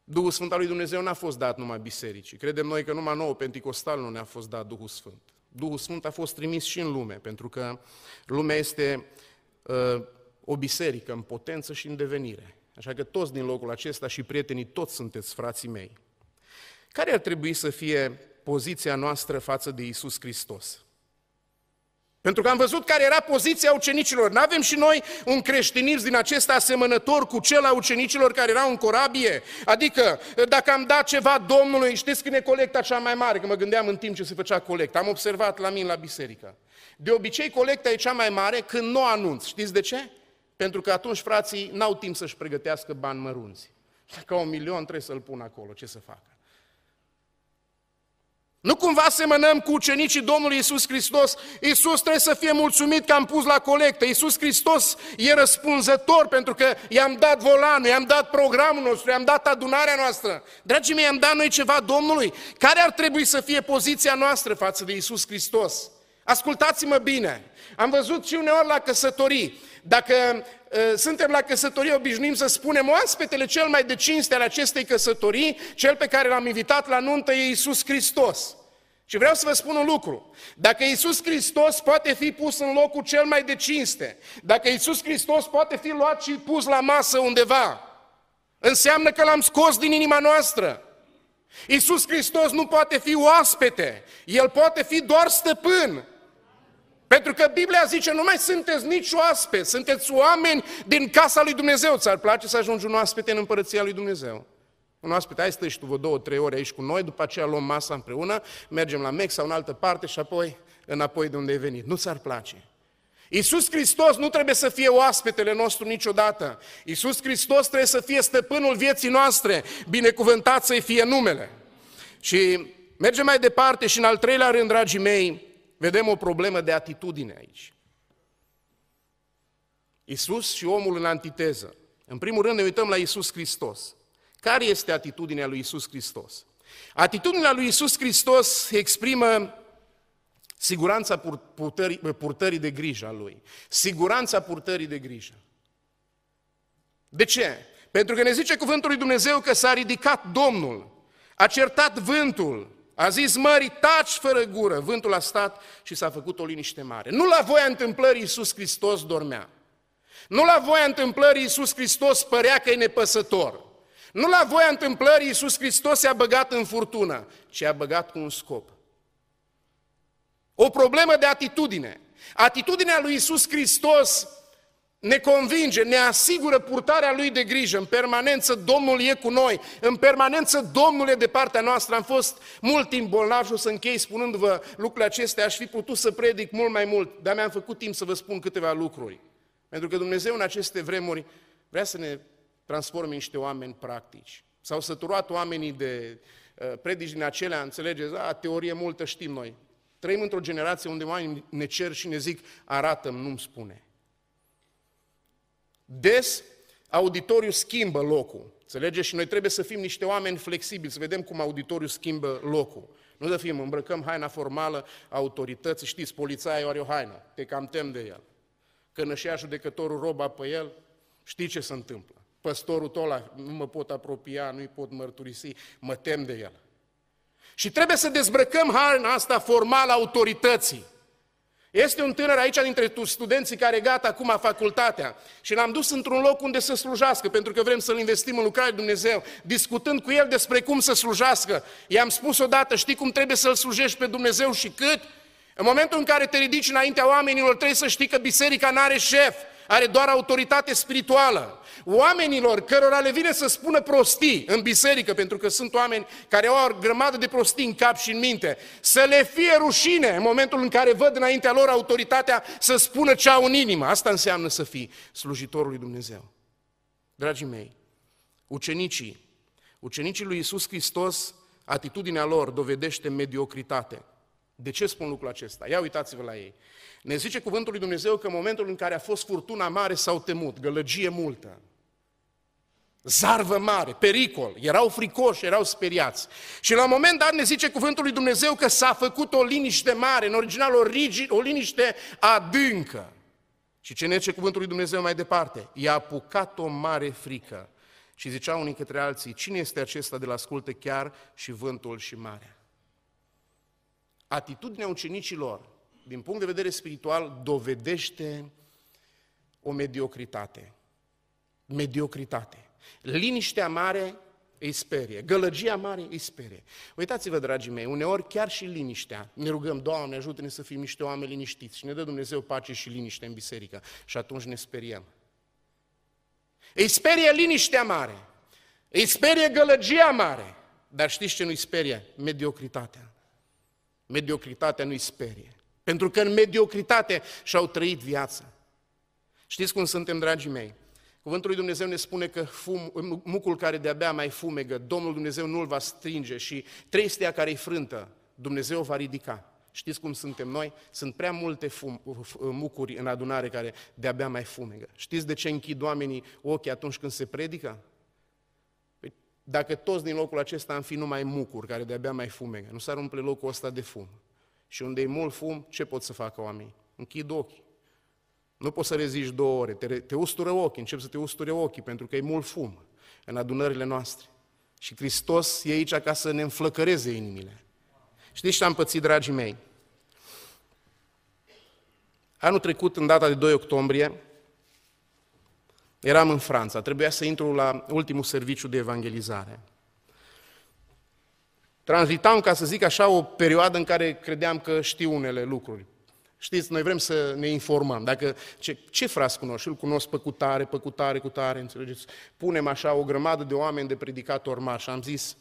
S2: Duhul Sfânt al lui Dumnezeu n-a fost dat numai bisericii. Credem noi că numai nouă pentecostal nu ne-a fost dat Duhul Sfânt. Duhul Sfânt a fost trimis și în lume, pentru că lumea este uh, o biserică în potență și în devenire. Așa că toți din locul acesta și prietenii, toți sunteți frații mei. Care ar trebui să fie poziția noastră față de Isus Hristos? Pentru că am văzut care era poziția ucenicilor. Nu avem și noi un creștinism din acesta asemănător cu cel a ucenicilor care erau în corabie. Adică, dacă am dat ceva Domnului, știți când e colecta cea mai mare, că mă gândeam în timp ce se făcea colecta, am observat la mine la biserică. De obicei, colecta e cea mai mare când nu anunț. Știți de ce? Pentru că atunci frații n-au timp să-și pregătească bani mărunți. Dacă au un milion, trebuie să-l pun acolo, ce să facă? Nu cumva semănăm cu ucenicii Domnului Isus Hristos. Isus trebuie să fie mulțumit că am pus la colectă. Isus Hristos e răspunzător pentru că i-am dat volanul, i-am dat programul nostru, i-am dat adunarea noastră. Dragii mei, i-am dat noi ceva Domnului. Care ar trebui să fie poziția noastră față de Isus Hristos? Ascultați-mă bine. Am văzut și uneori la căsătorii. Dacă Eh, suntem la căsătorie, obișnuim să spunem oaspetele cel mai de cinste al acestei căsătorii, cel pe care l-am invitat la nuntă e Iisus Hristos. Și vreau să vă spun un lucru. Dacă Iisus Hristos poate fi pus în locul cel mai de cinste, dacă Iisus Hristos poate fi luat și pus la masă undeva, înseamnă că l-am scos din inima noastră. Iisus Hristos nu poate fi oaspete, El poate fi doar stăpân. Pentru că Biblia zice, nu mai sunteți nici oaspe, sunteți oameni din casa lui Dumnezeu. Ți-ar place să ajungi un oaspete în împărăția lui Dumnezeu? Un oaspete, hai stai și tu vă două, trei ore aici cu noi, după aceea luăm masa împreună, mergem la Mex, sau în altă parte și apoi înapoi de unde ai venit. Nu ți-ar place. Iisus Hristos nu trebuie să fie oaspetele nostru niciodată. Iisus Hristos trebuie să fie stăpânul vieții noastre, binecuvântat să-i fie numele. Și mergem mai departe și în al treilea rând, dragii mei, vedem o problemă de atitudine aici. Isus și omul în antiteză. În primul rând ne uităm la Isus Hristos. Care este atitudinea lui Isus Hristos? Atitudinea lui Isus Hristos exprimă siguranța purtării, purtării de grijă a lui. Siguranța purtării de grijă. De ce? Pentru că ne zice cuvântul lui Dumnezeu că s-a ridicat Domnul, a certat vântul, a zis mării, taci fără gură. Vântul a stat și s-a făcut o liniște mare. Nu la voia întâmplării Iisus Hristos dormea. Nu la voia întâmplării Iisus Hristos părea că e nepăsător. Nu la voia întâmplării Iisus Hristos i-a băgat în furtună, ci a băgat cu un scop. O problemă de atitudine. Atitudinea lui Iisus Hristos ne convinge, ne asigură purtarea Lui de grijă. În permanență Domnul e cu noi, în permanență Domnul e de partea noastră. Am fost mult timp bolnav și o să închei spunându-vă lucrurile acestea. Aș fi putut să predic mult mai mult, dar mi-am făcut timp să vă spun câteva lucruri. Pentru că Dumnezeu în aceste vremuri vrea să ne transforme în niște oameni practici. S-au săturat oamenii de uh, predici din acelea, înțelegeți? A, teorie multă știm noi. Trăim într-o generație unde oamenii ne cer și ne zic, arată nu-mi spune. Des, auditoriu schimbă locul. Înțelegeți? Și noi trebuie să fim niște oameni flexibili, să vedem cum auditoriu schimbă locul. Nu să fim, îmbrăcăm haina formală autorității, știți, e are o haină, te cam tem de el. Când își ia judecătorul roba pe el, știi ce se întâmplă. Păstorul tău ăla, nu mă pot apropia, nu-i pot mărturisi, mă tem de el. Și trebuie să dezbrăcăm haina asta formală autorității. Este un tânăr aici dintre studenții care gata acum facultatea și l-am dus într-un loc unde să slujească, pentru că vrem să-l investim în lucrarea Dumnezeu, discutând cu el despre cum să slujească. I-am spus odată, știi cum trebuie să-L slujești pe Dumnezeu și cât? În momentul în care te ridici înaintea oamenilor, trebuie să știi că biserica nu are șef, are doar autoritate spirituală. Oamenilor cărora le vine să spună prostii în biserică, pentru că sunt oameni care au o grămadă de prostii în cap și în minte, să le fie rușine în momentul în care văd înaintea lor autoritatea să spună ce au în inimă. Asta înseamnă să fii slujitorul lui Dumnezeu. Dragii mei, ucenicii, ucenicii lui Isus Hristos, atitudinea lor dovedește mediocritate – de ce spun lucrul acesta? Ia uitați-vă la ei. Ne zice cuvântul lui Dumnezeu că în momentul în care a fost furtuna mare s-au temut, gălăgie multă, zarvă mare, pericol, erau fricoși, erau speriați. Și la un moment dat ne zice cuvântul lui Dumnezeu că s-a făcut o liniște mare, în original o, rigi, o liniște adâncă. Și ce ne zice cuvântul lui Dumnezeu mai departe? I-a apucat o mare frică. Și zicea unii către alții, cine este acesta de la ascultă chiar și vântul și marea? atitudinea ucenicilor, din punct de vedere spiritual, dovedește o mediocritate. Mediocritate. Liniștea mare îi sperie, gălăgia mare îi sperie. Uitați-vă, dragii mei, uneori chiar și liniștea. Ne rugăm, Doamne, ajută-ne să fim niște oameni liniștiți și ne dă Dumnezeu pace și liniște în biserică. Și atunci ne speriem. Îi sperie liniștea mare, îi sperie gălăgia mare, dar știți ce nu-i sperie? Mediocritatea. Mediocritatea nu-i sperie. Pentru că în mediocritate și-au trăit viața. Știți cum suntem, dragii mei? Cuvântul lui Dumnezeu ne spune că fum, mucul care de-abia mai fumegă, Domnul Dumnezeu nu-l va stringe și trestea care îi frântă, Dumnezeu va ridica. Știți cum suntem noi? Sunt prea multe fum, mucuri în adunare care de-abia mai fumegă. Știți de ce închid oamenii ochii atunci când se predică? Dacă toți din locul acesta am fi numai mucuri care de-abia mai fumegă, nu s-ar umple locul ăsta de fum. Și unde e mult fum, ce pot să facă oamenii? Închid ochii. Nu poți să reziști două ore, te, te ustură ochii, încep să te usture ochii, pentru că e mult fum în adunările noastre. Și Hristos e aici ca să ne înflăcăreze inimile. Știți ce am pățit, dragii mei? Anul trecut, în data de 2 octombrie, Eram în Franța, trebuia să intru la ultimul serviciu de evangelizare. Tranzitam, ca să zic așa, o perioadă în care credeam că știu unele lucruri. Știți, noi vrem să ne informăm. Dacă, ce, ce fras cunoști? Îl cunosc pe cutare, pe cutare, cutare, înțelegeți? Punem așa o grămadă de oameni de predicator Și Am zis,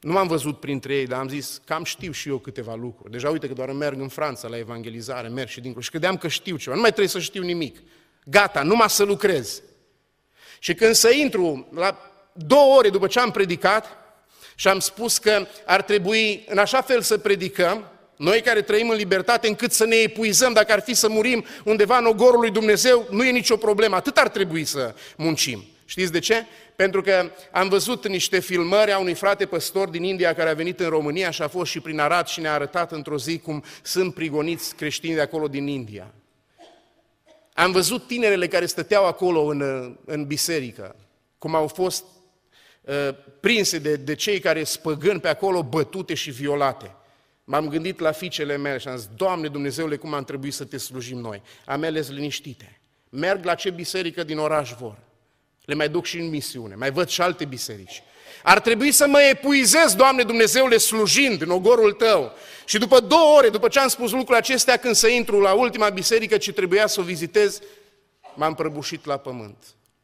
S2: nu m-am văzut printre ei, dar am zis, cam știu și eu câteva lucruri. Deja uite că doar merg în Franța la evangelizare, merg și dincolo. Și credeam că știu ceva, nu mai trebuie să știu nimic. Gata, numai să lucrez. Și când să intru, la două ore după ce am predicat, și am spus că ar trebui în așa fel să predicăm, noi care trăim în libertate, încât să ne epuizăm, dacă ar fi să murim undeva în ogorul lui Dumnezeu, nu e nicio problemă, atât ar trebui să muncim. Știți de ce? Pentru că am văzut niște filmări a unui frate păstor din India care a venit în România și a fost și prin Arad și ne-a arătat într-o zi cum sunt prigoniți creștini de acolo din India. Am văzut tinerele care stăteau acolo în, în biserică, cum au fost uh, prinse de, de cei care spăgând pe acolo, bătute și violate. M-am gândit la fiicele mele și am zis, Doamne Dumnezeule, cum am trebuit să te slujim noi. Amele ales liniștite. Merg la ce biserică din oraș vor. Le mai duc și în misiune, mai văd și alte biserici. Ar trebui să mă epuizez, Doamne Dumnezeule, slujind în ogorul Tău. Și după două ore, după ce am spus lucrurile acestea, când să intru la ultima biserică ce trebuia să o vizitez, m-am prăbușit la pământ.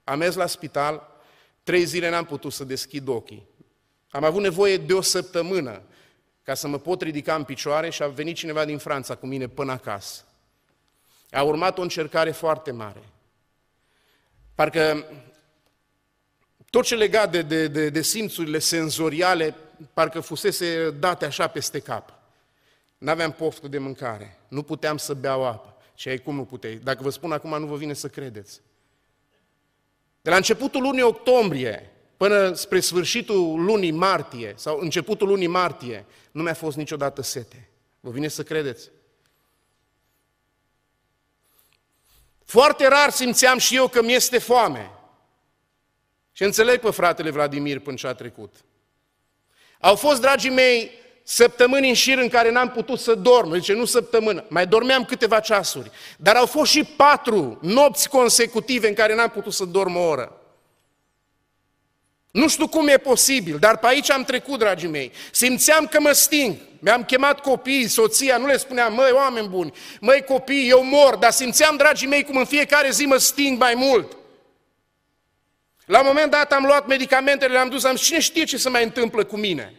S2: Am mers la spital, trei zile n-am putut să deschid ochii. Am avut nevoie de o săptămână ca să mă pot ridica în picioare și a venit cineva din Franța cu mine până acasă. A urmat o încercare foarte mare. Parcă tot ce legat de, de, de, de simțurile senzoriale parcă fusese date așa peste cap. N-aveam poftă de mâncare, nu puteam să beau apă. Și ai cum nu puteai? Dacă vă spun acum, nu vă vine să credeți. De la începutul lunii octombrie până spre sfârșitul lunii martie, sau începutul lunii martie, nu mi-a fost niciodată sete. Vă vine să credeți? Foarte rar simțeam și eu că mi este foame. Și înțeleg pe fratele Vladimir până ce a trecut. Au fost, dragii mei, săptămâni în șir în care n-am putut să dorm. Zice, nu săptămână, mai dormeam câteva ceasuri. Dar au fost și patru nopți consecutive în care n-am putut să dorm o oră. Nu știu cum e posibil, dar pe aici am trecut, dragii mei. Simțeam că mă sting. Mi-am chemat copiii, soția, nu le spuneam, măi, oameni buni, măi copii, eu mor, dar simțeam, dragii mei, cum în fiecare zi mă sting mai mult. La un moment dat am luat medicamentele, le-am dus, am zis, cine știe ce se mai întâmplă cu mine?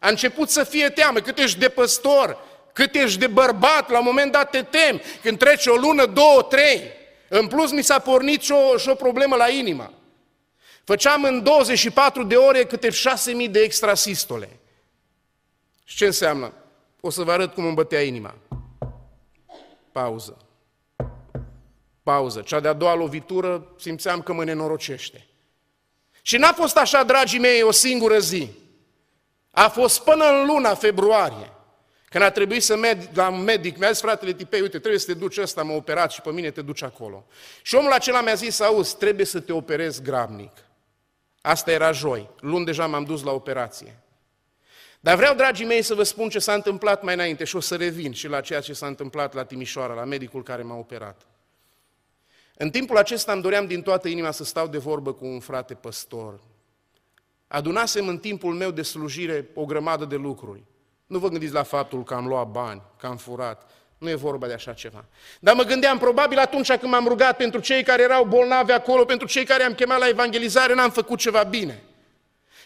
S2: A început să fie teamă, cât ești de păstor, cât ești de bărbat, la un moment dat te temi, când treci o lună, două, trei. În plus mi s-a pornit și o, și o problemă la inimă. Făceam în 24 de ore câte 6.000 de extrasistole. Și ce înseamnă? O să vă arăt cum îmi bătea inima. Pauză. Pauză. Cea de-a doua lovitură simțeam că mă nenorocește. Și n-a fost așa, dragii mei, o singură zi. A fost până în luna februarie, când a trebuit să merg la un medic. Mi-a zis fratele Tipei, uite, trebuie să te duci ăsta, m-a operat și pe mine te duci acolo. Și omul acela mi-a zis, auzi, trebuie să te operezi grabnic. Asta era joi, luni deja m-am dus la operație. Dar vreau, dragii mei, să vă spun ce s-a întâmplat mai înainte și o să revin și la ceea ce s-a întâmplat la Timișoara, la medicul care m-a operat. În timpul acesta îmi doream din toată inima să stau de vorbă cu un frate păstor. Adunasem în timpul meu de slujire o grămadă de lucruri. Nu vă gândiți la faptul că am luat bani, că am furat. Nu e vorba de așa ceva. Dar mă gândeam, probabil atunci când m-am rugat pentru cei care erau bolnavi acolo, pentru cei care am chemat la evangelizare, n-am făcut ceva bine.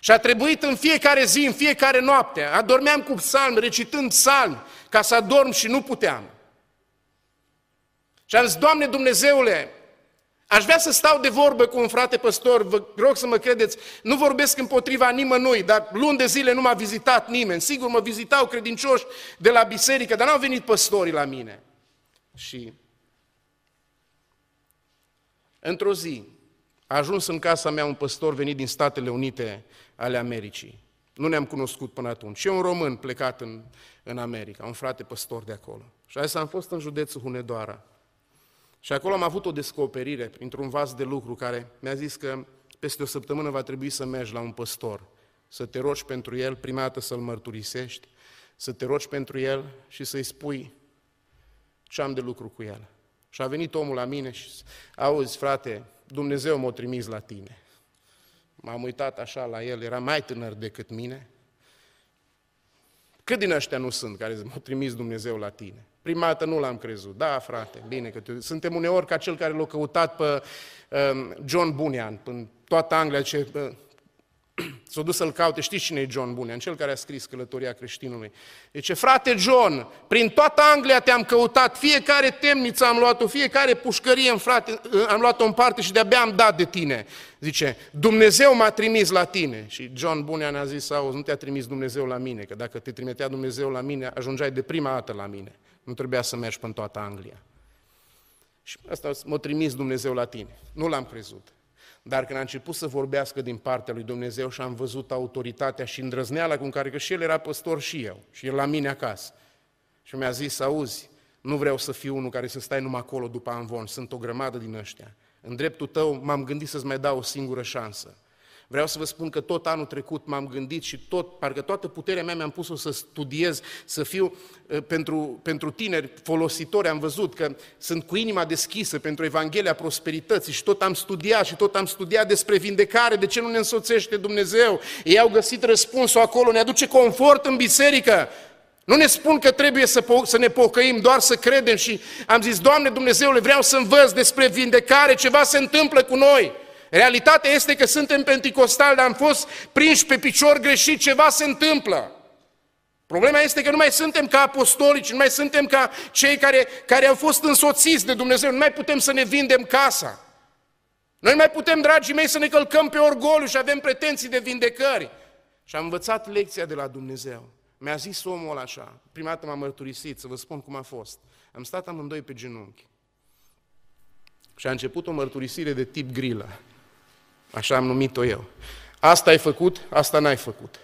S2: Și a trebuit în fiecare zi, în fiecare noapte, adormeam cu psalmi, recitând psalmi, ca să adorm și nu puteam. Și am zis, Doamne Dumnezeule, Aș vrea să stau de vorbă cu un frate păstor, vă rog să mă credeți, nu vorbesc împotriva nimănui, dar luni de zile nu m-a vizitat nimeni. Sigur, mă vizitau credincioși de la biserică, dar n-au venit păstorii la mine. Și într-o zi a ajuns în casa mea un păstor venit din Statele Unite ale Americii. Nu ne-am cunoscut până atunci. Și un român plecat în, în America, un frate păstor de acolo. Și asta am fost în județul Hunedoara. Și acolo am avut o descoperire printr-un vas de lucru care mi-a zis că peste o săptămână va trebui să mergi la un păstor, să te rogi pentru el, prima dată să-l mărturisești, să te rogi pentru el și să-i spui ce am de lucru cu el. Și a venit omul la mine și auzi, frate, Dumnezeu m-a trimis la tine. M-am uitat așa la el, era mai tânăr decât mine. Cât din ăștia nu sunt care m-a trimis Dumnezeu la tine? Prima dată nu l-am crezut. Da, frate, bine că te... Suntem uneori ca cel care l-a căutat pe uh, John Bunyan, în toată Anglia, ce, uh, s-a dus să-l caute. Știți cine e John Bunyan? Cel care a scris Călătoria creștinului. Deci, frate John, prin toată Anglia te-am căutat, fiecare temniță am luat-o, fiecare pușcărie în frate, uh, am luat-o în parte și de-abia am dat de tine. Zice, Dumnezeu m-a trimis la tine. Și John Bunyan a zis, auzi, nu te-a trimis Dumnezeu la mine, că dacă te trimitea Dumnezeu la mine, ajungeai de prima dată la mine. Nu trebuia să mergi până toată Anglia. Și asta m-a trimis Dumnezeu la tine. Nu l-am crezut. Dar când a început să vorbească din partea lui Dumnezeu și am văzut autoritatea și îndrăzneala cu care, că și el era păstor și eu, și el la mine acasă. Și mi-a zis, auzi, nu vreau să fiu unul care să stai numai acolo după anvon, sunt o grămadă din ăștia. În dreptul tău m-am gândit să-ți mai dau o singură șansă. Vreau să vă spun că tot anul trecut m-am gândit și tot, parcă toată puterea mea mi-am pus-o să studiez, să fiu eh, pentru, pentru tineri folositori. Am văzut că sunt cu inima deschisă pentru Evanghelia Prosperității și tot am studiat și tot am studiat despre vindecare, de ce nu ne însoțește Dumnezeu. Ei au găsit răspunsul acolo, ne aduce confort în biserică. Nu ne spun că trebuie să, po- să ne pocăim, doar să credem și am zis, Doamne Dumnezeule, vreau să învăț despre vindecare, ceva se întâmplă cu noi. Realitatea este că suntem penticostali, dar am fost prinși pe picior greșit, ceva se întâmplă. Problema este că nu mai suntem ca apostolici, nu mai suntem ca cei care, care au fost însoțiți de Dumnezeu, nu mai putem să ne vindem casa. Noi mai putem, dragii mei, să ne călcăm pe orgoliu și avem pretenții de vindecări. Și am învățat lecția de la Dumnezeu. Mi-a zis omul așa, prima dată m-a mărturisit, să vă spun cum a fost. Am stat amândoi pe genunchi. Și a început o mărturisire de tip grilă. Așa am numit-o eu. Asta ai făcut, asta n-ai făcut.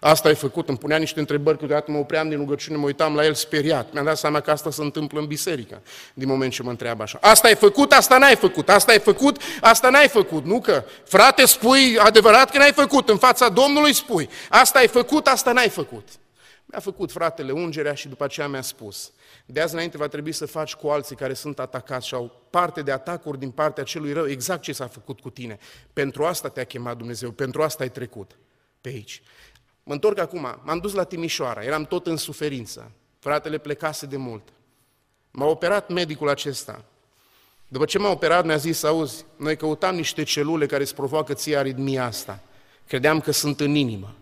S2: Asta ai făcut, îmi punea niște întrebări, câteodată mă opream din rugăciune, mă uitam la el speriat. Mi-am dat seama că asta se întâmplă în biserică, din moment ce mă întreabă așa. Asta ai făcut, asta n-ai făcut, asta ai făcut, asta n-ai făcut, nu că? Frate, spui adevărat că n-ai făcut, în fața Domnului spui, asta ai făcut, asta n-ai făcut. Mi-a făcut fratele ungerea și după aceea mi-a spus, de azi înainte va trebui să faci cu alții care sunt atacați și au parte de atacuri din partea celui rău, exact ce s-a făcut cu tine. Pentru asta te-a chemat Dumnezeu, pentru asta ai trecut pe aici. Mă întorc acum, m-am dus la Timișoara, eram tot în suferință, fratele plecase de mult. M-a operat medicul acesta. După ce m-a operat, mi-a zis, auzi, noi căutam niște celule care îți provoacă ție aritmia asta. Credeam că sunt în inimă.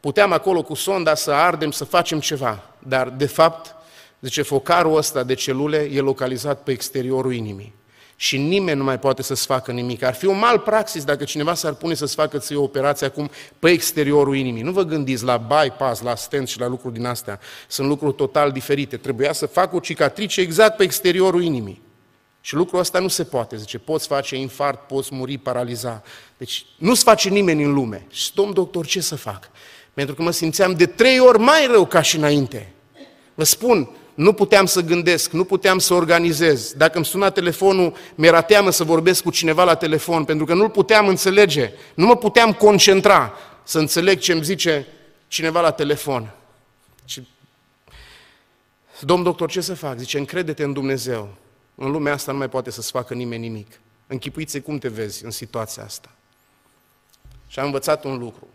S2: Puteam acolo cu sonda să ardem, să facem ceva, dar de fapt Zice, focarul ăsta de celule e localizat pe exteriorul inimii și nimeni nu mai poate să-ți facă nimic. Ar fi un mal praxis dacă cineva s-ar pune să-ți facă ție o operație acum pe exteriorul inimii. Nu vă gândiți la bypass, la stent și la lucruri din astea. Sunt lucruri total diferite. Trebuia să fac o cicatrice exact pe exteriorul inimii. Și lucrul ăsta nu se poate, zice, poți face infart, poți muri, paraliza. Deci nu-ți face nimeni în lume. Și domn doctor, ce să fac? Pentru că mă simțeam de trei ori mai rău ca și înainte. Vă spun, nu puteam să gândesc, nu puteam să organizez. Dacă îmi suna telefonul, mi-era teamă să vorbesc cu cineva la telefon, pentru că nu-l puteam înțelege. Nu mă puteam concentra să înțeleg ce îmi zice cineva la telefon. Și, domn doctor, ce să fac? Zice, încrede-te în Dumnezeu. În lumea asta nu mai poate să-ți facă nimeni nimic. Închipuiți-i cum te vezi în situația asta. Și am învățat un lucru.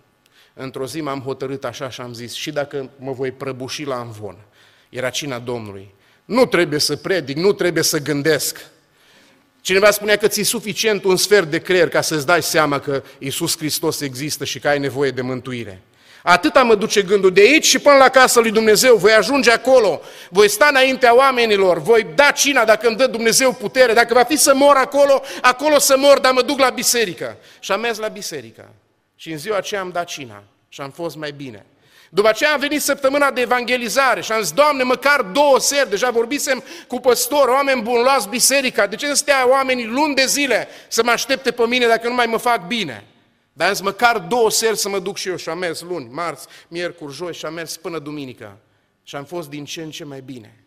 S2: Într-o zi m-am hotărât așa și am zis, și dacă mă voi prăbuși la amvon, era cina Domnului. Nu trebuie să predic, nu trebuie să gândesc. Cineva spunea că ți-e suficient un sfert de creier ca să-ți dai seama că Iisus Hristos există și că ai nevoie de mântuire. Atâta mă duce gândul de aici și până la casa lui Dumnezeu, voi ajunge acolo, voi sta înaintea oamenilor, voi da cina dacă îmi dă Dumnezeu putere, dacă va fi să mor acolo, acolo să mor, dar mă duc la biserică. Și am mers la biserică. Și în ziua aceea am dat cina și am fost mai bine. După aceea a venit săptămâna de evangelizare și am zis, Doamne, măcar două seri, deja vorbisem cu păstor, oameni buni, luați biserica, de ce să stea oamenii luni de zile să mă aștepte pe mine dacă nu mai mă fac bine? Dar am zis, măcar două seri să mă duc și eu și am mers luni, marți, miercuri, joi și am mers până duminică. Și am fost din ce în ce mai bine.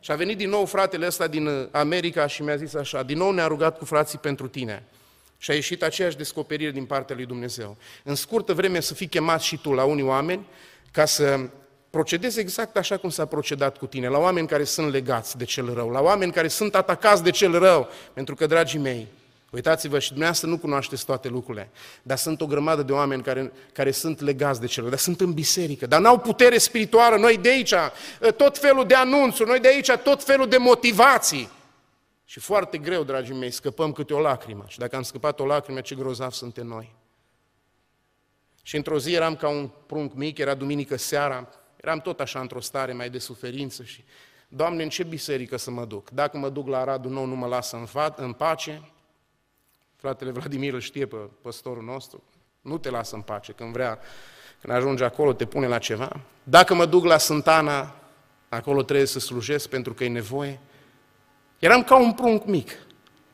S2: Și a venit din nou fratele ăsta din uh, America și mi-a zis așa, din nou ne-a rugat cu frații pentru tine. Și a ieșit aceeași descoperire din partea lui Dumnezeu. În scurtă vreme să fii chemat și tu la unii oameni ca să procedezi exact așa cum s-a procedat cu tine, la oameni care sunt legați de cel rău, la oameni care sunt atacați de cel rău, pentru că, dragii mei, Uitați-vă și dumneavoastră nu cunoașteți toate lucrurile, dar sunt o grămadă de oameni care, care sunt legați de celor, dar sunt în biserică, dar n-au putere spirituală, noi de aici tot felul de anunțuri, noi de aici tot felul de motivații. Și foarte greu, dragii mei, scăpăm câte o lacrimă. Și dacă am scăpat o lacrimă, ce grozav suntem noi. Și într-o zi eram ca un prunc mic, era duminică seara, eram tot așa într-o stare mai de suferință și, Doamne, în ce biserică să mă duc? Dacă mă duc la Aradul Nou, nu mă lasă în, fa- în pace. Fratele Vladimir îl știe pe păstorul nostru. Nu te lasă în pace când vrea, când ajunge acolo, te pune la ceva. Dacă mă duc la Sântana, acolo trebuie să slujesc pentru că e nevoie. Eram ca un prunc mic.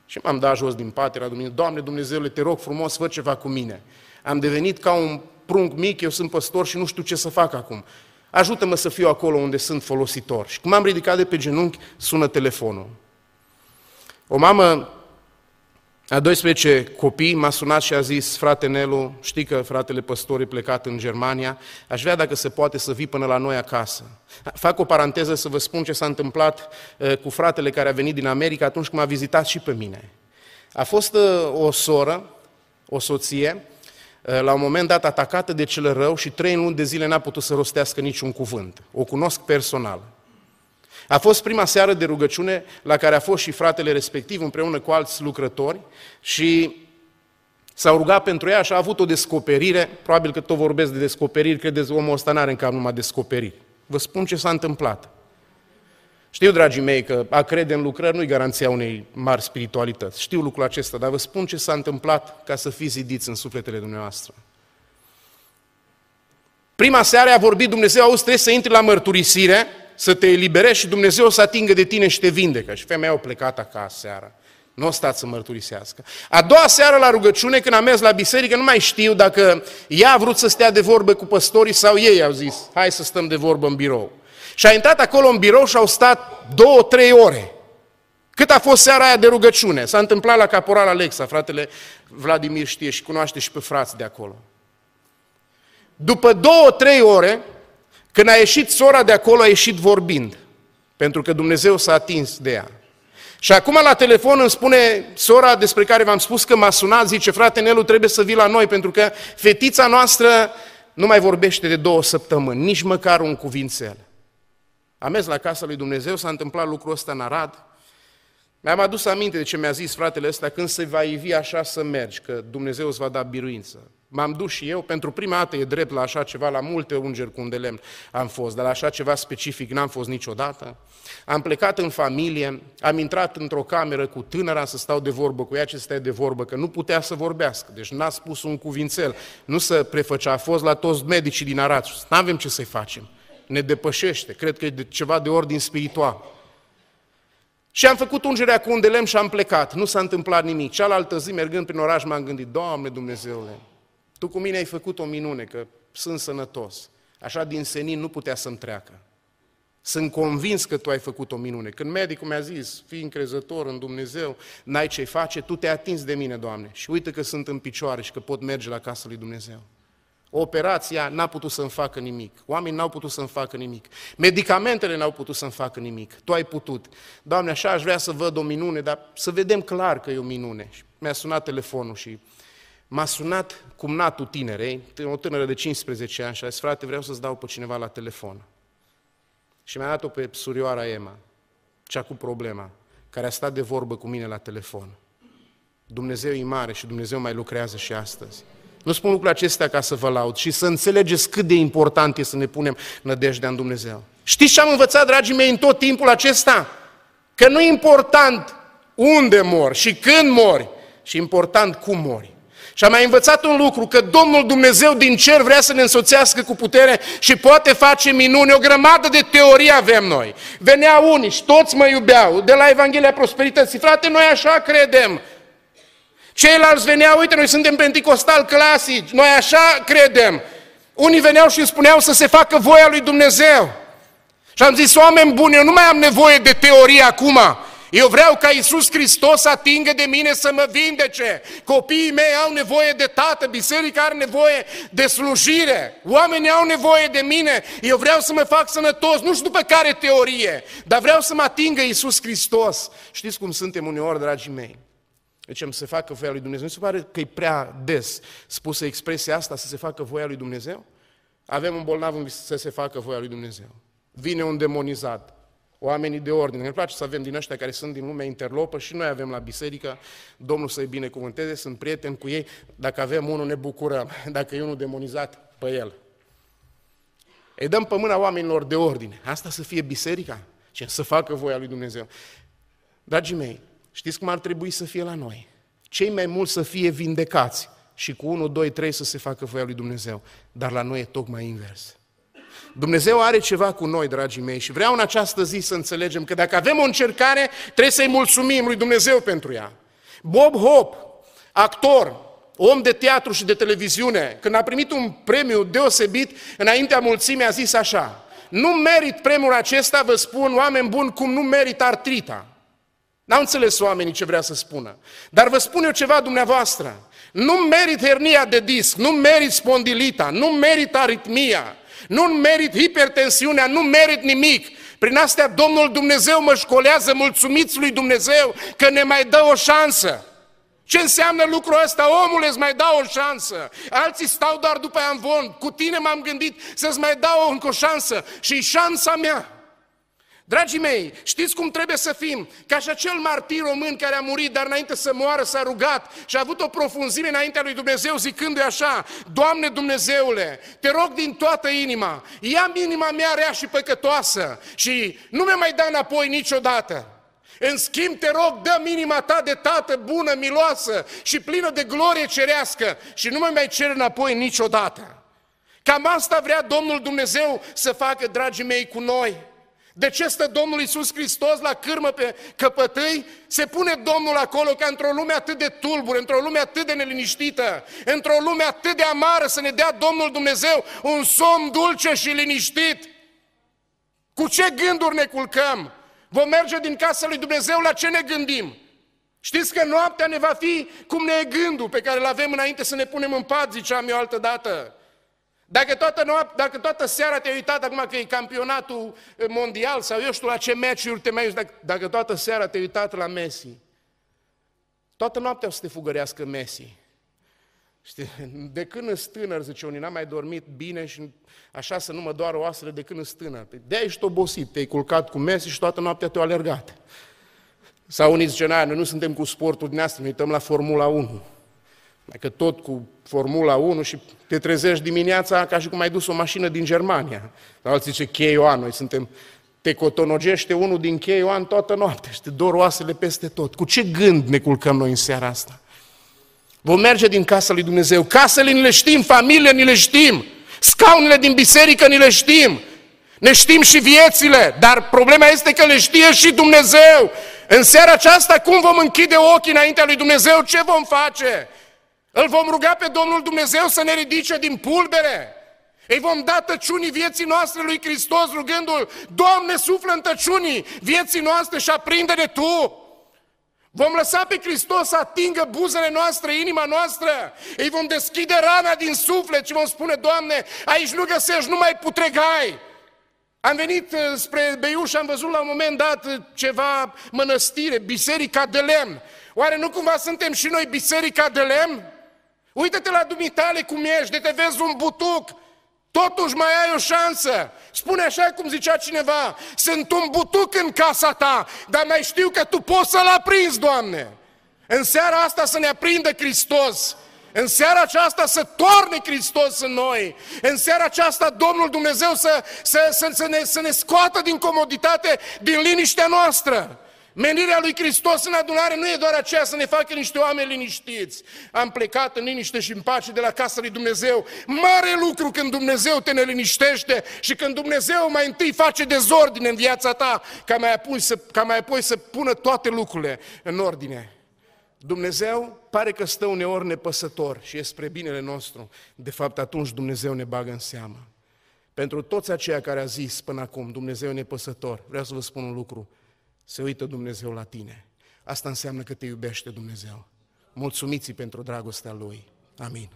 S2: Și m-am dat jos din pat, era Dumnezeu, Doamne Dumnezeule, te rog frumos, fă ceva cu mine. Am devenit ca un prunc mic, eu sunt păstor și nu știu ce să fac acum. Ajută-mă să fiu acolo unde sunt folositor. Și cum am ridicat de pe genunchi, sună telefonul. O mamă a 12 copii m-a sunat și a zis, frate Nelu, știi că fratele e plecat în Germania, aș vrea dacă se poate să vii până la noi acasă. Fac o paranteză să vă spun ce s-a întâmplat eh, cu fratele care a venit din America atunci când m-a vizitat și pe mine. A fost eh, o soră, o soție, eh, la un moment dat atacată de cel rău și trei luni de zile n-a putut să rostească niciun cuvânt. O cunosc personal. A fost prima seară de rugăciune la care a fost și fratele respectiv împreună cu alți lucrători și s a rugat pentru ea și a avut o descoperire, probabil că tot vorbesc de descoperiri, credeți omul ăsta n-are în cap numai descoperiri. Vă spun ce s-a întâmplat. Știu, dragii mei, că a crede în lucrări nu-i garanția unei mari spiritualități. Știu lucrul acesta, dar vă spun ce s-a întâmplat ca să fiți zidiți în sufletele dumneavoastră. Prima seară a vorbit Dumnezeu, auzi, trebuie să intri la mărturisire, să te eliberezi și Dumnezeu să atingă de tine și te vindecă. Și femeia a plecat acasă seara. Nu o stați să mărturisească. A doua seară la rugăciune, când am mers la biserică, nu mai știu dacă ea a vrut să stea de vorbă cu păstorii sau ei au zis, hai să stăm de vorbă în birou. Și a intrat acolo în birou și au stat două, trei ore. Cât a fost seara aia de rugăciune? S-a întâmplat la caporal Alexa, fratele Vladimir știe și cunoaște și pe frați de acolo. După două, trei ore, când a ieșit sora de acolo, a ieșit vorbind, pentru că Dumnezeu s-a atins de ea. Și acum la telefon îmi spune sora despre care v-am spus că m-a sunat, zice, frate Nelu, trebuie să vii la noi, pentru că fetița noastră nu mai vorbește de două săptămâni, nici măcar un cuvințel. Am mers la casa lui Dumnezeu, s-a întâmplat lucrul ăsta în Arad, mi-am adus aminte de ce mi-a zis fratele ăsta, când se va ivi așa să mergi, că Dumnezeu îți va da biruință. M-am dus și eu, pentru prima dată e drept la așa ceva, la multe ungeri cu un de lemn am fost, dar la așa ceva specific n-am fost niciodată. Am plecat în familie, am intrat într-o cameră cu tânăra să stau de vorbă cu ea, ce stai de vorbă, că nu putea să vorbească, deci n-a spus un cuvințel, nu să prefăcea, a fost la toți medicii din Arad, nu avem ce să-i facem, ne depășește, cred că e ceva de ordin spiritual. Și am făcut ungerea cu un de lemn și am plecat. Nu s-a întâmplat nimic. Cealaltă zi, mergând prin oraș, m-am gândit, Doamne Dumnezeule, tu cu mine ai făcut o minune, că sunt sănătos. Așa din senin nu putea să-mi treacă. Sunt convins că tu ai făcut o minune. Când medicul mi-a zis, fii încrezător în Dumnezeu, n-ai ce face, tu te-ai atins de mine, Doamne. Și uite că sunt în picioare și că pot merge la casa lui Dumnezeu. Operația n-a putut să-mi facă nimic. Oamenii n-au putut să-mi facă nimic. Medicamentele n-au putut să-mi facă nimic. Tu ai putut. Doamne, așa aș vrea să văd o minune, dar să vedem clar că e o minune. Și mi-a sunat telefonul și m-a sunat cumnatul tinerei, o tânără de 15 ani, și a zis, frate, vreau să-ți dau pe cineva la telefon. Și mi-a dat-o pe surioara Emma, cea cu problema, care a stat de vorbă cu mine la telefon. Dumnezeu e mare și Dumnezeu mai lucrează și astăzi. Nu spun lucrul acestea ca să vă laud, și să înțelegeți cât de important e să ne punem nădejdea în Dumnezeu. Știți ce am învățat, dragii mei, în tot timpul acesta? Că nu e important unde mor și când mori, și important cum mori. Și am mai învățat un lucru, că Domnul Dumnezeu din cer vrea să ne însoțească cu putere și poate face minuni. O grămadă de teorie avem noi. Veneau unii și toți mă iubeau de la Evanghelia Prosperității. Frate, noi așa credem. Ceilalți veneau, uite, noi suntem penticostal clasici, noi așa credem. Unii veneau și îmi spuneau să se facă voia lui Dumnezeu. Și am zis, oameni buni, eu nu mai am nevoie de teorie acum. Eu vreau ca Iisus Hristos să atingă de mine să mă vindece. Copiii mei au nevoie de tată, biserica are nevoie de slujire, oamenii au nevoie de mine. Eu vreau să mă fac sănătos, nu știu după care teorie, dar vreau să mă atingă Iisus Hristos. Știți cum suntem uneori, dragii mei? Deci să se facă voia lui Dumnezeu. Nu se pare că e prea des spusă expresia asta, să se facă voia lui Dumnezeu? Avem un bolnav să se facă voia lui Dumnezeu. Vine un demonizat, oamenii de ordine. Ne place să avem din ăștia care sunt din lumea interlopă și noi avem la biserică, Domnul să-i binecuvânteze, sunt prieteni cu ei, dacă avem unul ne bucurăm, dacă e unul demonizat pe el. Îi dăm pe mâna oamenilor de ordine. Asta să fie biserica? Ce? Să facă voia lui Dumnezeu. Dragii mei, știți cum ar trebui să fie la noi? Cei mai mulți să fie vindecați și cu 1, 2, 3 să se facă voia lui Dumnezeu. Dar la noi e tocmai invers. Dumnezeu are ceva cu noi, dragii mei, și vreau în această zi să înțelegem că dacă avem o încercare, trebuie să-i mulțumim lui Dumnezeu pentru ea. Bob Hope, actor, om de teatru și de televiziune, când a primit un premiu deosebit, înaintea mulțimii a zis așa, nu merit premiul acesta, vă spun, oameni buni, cum nu merit artrita. N-au înțeles oamenii ce vrea să spună. Dar vă spun eu ceva dumneavoastră. Nu merit hernia de disc, nu merit spondilita, nu merit aritmia, nu merit hipertensiunea, nu merit nimic. Prin astea Domnul Dumnezeu mă școlează, mulțumiți lui Dumnezeu că ne mai dă o șansă. Ce înseamnă lucrul ăsta? Omule, îți mai dau o șansă. Alții stau doar după amvon. Cu tine m-am gândit să-ți mai dau încă o șansă. Și șansa mea. Dragii mei, știți cum trebuie să fim? Ca și acel martir român care a murit, dar înainte să moară s-a rugat și a avut o profunzime înaintea lui Dumnezeu zicându-i așa, Doamne Dumnezeule, te rog din toată inima, ia inima mea rea și păcătoasă și nu mi-o mai da înapoi niciodată. În schimb, te rog, dă inima ta de tată bună, miloasă și plină de glorie cerească și nu mă mai cer înapoi niciodată. Cam asta vrea Domnul Dumnezeu să facă, dragii mei, cu noi. De ce stă Domnul Iisus Hristos la cârmă pe căpătâi? Se pune Domnul acolo ca într-o lume atât de tulbură, într-o lume atât de neliniștită, într-o lume atât de amară să ne dea Domnul Dumnezeu un somn dulce și liniștit. Cu ce gânduri ne culcăm? Vom merge din casa lui Dumnezeu, la ce ne gândim? Știți că noaptea ne va fi cum ne e gândul pe care îl avem înainte să ne punem în pat, ziceam eu altă dată. Dacă toată, noapte, dacă toată seara te-ai uitat acum că e campionatul mondial sau eu știu la ce meciuri te mai uiți, dacă, dacă toată seara te-ai uitat la Messi, toată noaptea o să te fugărească Messi. Știi, de când sunt tânăr, zice unii, n-am mai dormit bine și așa să nu mă doar oasele de când sunt tânăr. Păi de ești obosit, te-ai culcat cu Messi și toată noaptea te-au alergat. Sau unii zice, noi nu suntem cu sportul din asta, ne uităm la Formula 1. Dacă tot cu Formula 1 și te trezești dimineața ca și cum ai dus o mașină din Germania. Sau alții zice, cheioan, noi suntem te cotonogește unul din cheioan toată noaptea și te dor oasele peste tot. Cu ce gând ne culcăm noi în seara asta? Vom merge din casa lui Dumnezeu. Casele ni le știm, familie ni le știm, scaunele din biserică ni le știm, ne știm și viețile, dar problema este că le știe și Dumnezeu. În seara aceasta, cum vom închide ochii înaintea lui Dumnezeu? Ce vom face? Îl vom ruga pe Domnul Dumnezeu să ne ridice din pulbere. Ei vom da tăciunii vieții noastre lui Hristos rugându-L, Doamne, suflă în tăciunii vieții noastre și aprinde-ne Tu! Vom lăsa pe Hristos să atingă buzele noastre, inima noastră. Ei vom deschide rana din suflet și vom spune, Doamne, aici nu găsești numai putregai. Am venit uh, spre Beiuș și am văzut la un moment dat uh, ceva mănăstire, biserica de lemn. Oare nu cumva suntem și noi biserica de lemn? Uită-te la dumitale cum ești, de te vezi un butuc, totuși mai ai o șansă. Spune așa cum zicea cineva, sunt un butuc în casa ta, dar mai știu că tu poți să-l aprinzi, Doamne. În seara asta să ne aprindă Hristos. În seara aceasta să torne Hristos în noi. În seara aceasta Domnul Dumnezeu să, să, să, să, ne, să ne scoată din comoditate, din liniștea noastră. Menirea lui Hristos în adunare nu e doar aceea să ne facă niște oameni liniștiți. Am plecat în liniște și în pace de la casa lui Dumnezeu. Mare lucru când Dumnezeu te neliniștește și când Dumnezeu mai întâi face dezordine în viața ta, ca mai apoi să, ca mai apoi să pună toate lucrurile în ordine. Dumnezeu pare că stă uneori nepăsător și e spre binele nostru. De fapt, atunci Dumnezeu ne bagă în seamă. Pentru toți aceia care a zis până acum, Dumnezeu nepăsător, vreau să vă spun un lucru, se uită Dumnezeu la tine. Asta înseamnă că te iubește Dumnezeu. mulțumiți pentru dragostea Lui. Amin.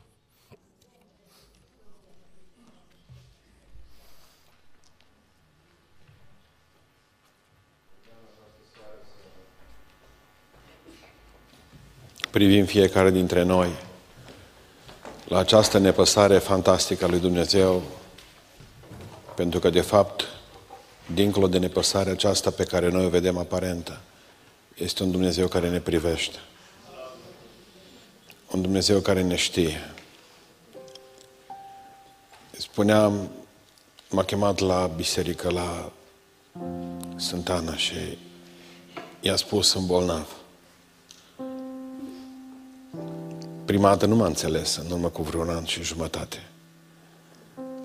S1: Privim fiecare dintre noi la această nepăsare fantastică a lui Dumnezeu, pentru că, de fapt, dincolo de nepăsarea aceasta pe care noi o vedem aparentă, este un Dumnezeu care ne privește. Un Dumnezeu care ne știe. Spuneam, m-a chemat la biserică, la Sântana și i-a spus sunt bolnav. Prima dată nu m-a înțeles, în urmă cu vreun an și jumătate.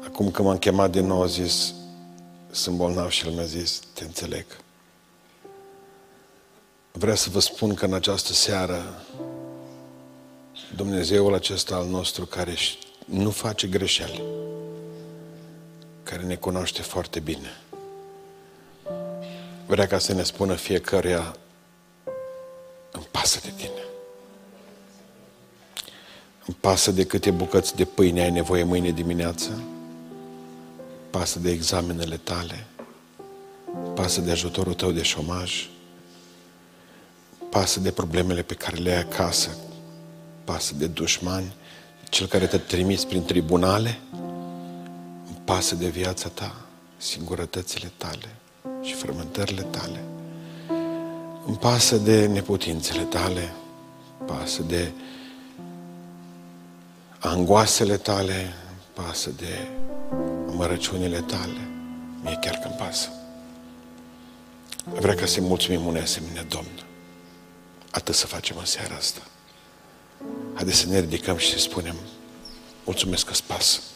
S1: Acum că m-am chemat din nou, a zis, sunt bolnav și el mi-a zis, te înțeleg. Vreau să vă spun că în această seară Dumnezeul acesta al nostru care nu face greșeli, care ne cunoaște foarte bine, vrea ca să ne spună fiecăruia îmi pasă de tine. Îmi pasă de câte bucăți de pâine ai nevoie mâine dimineață, pasă de examenele tale, pasă de ajutorul tău de șomaj, pasă de problemele pe care le ai acasă, pasă de dușmani, cel care te trimis prin tribunale, pasă de viața ta, singurătățile tale și frământările tale. Îmi pasă de neputințele tale, pasă de angoasele tale, pasă de mărăciunile tale, mie chiar că-mi pasă. Vreau ca să-i mulțumim unei asemenea Domn. Atât să facem în seara asta. Haideți să ne ridicăm și să spunem, mulțumesc că-ți pasă.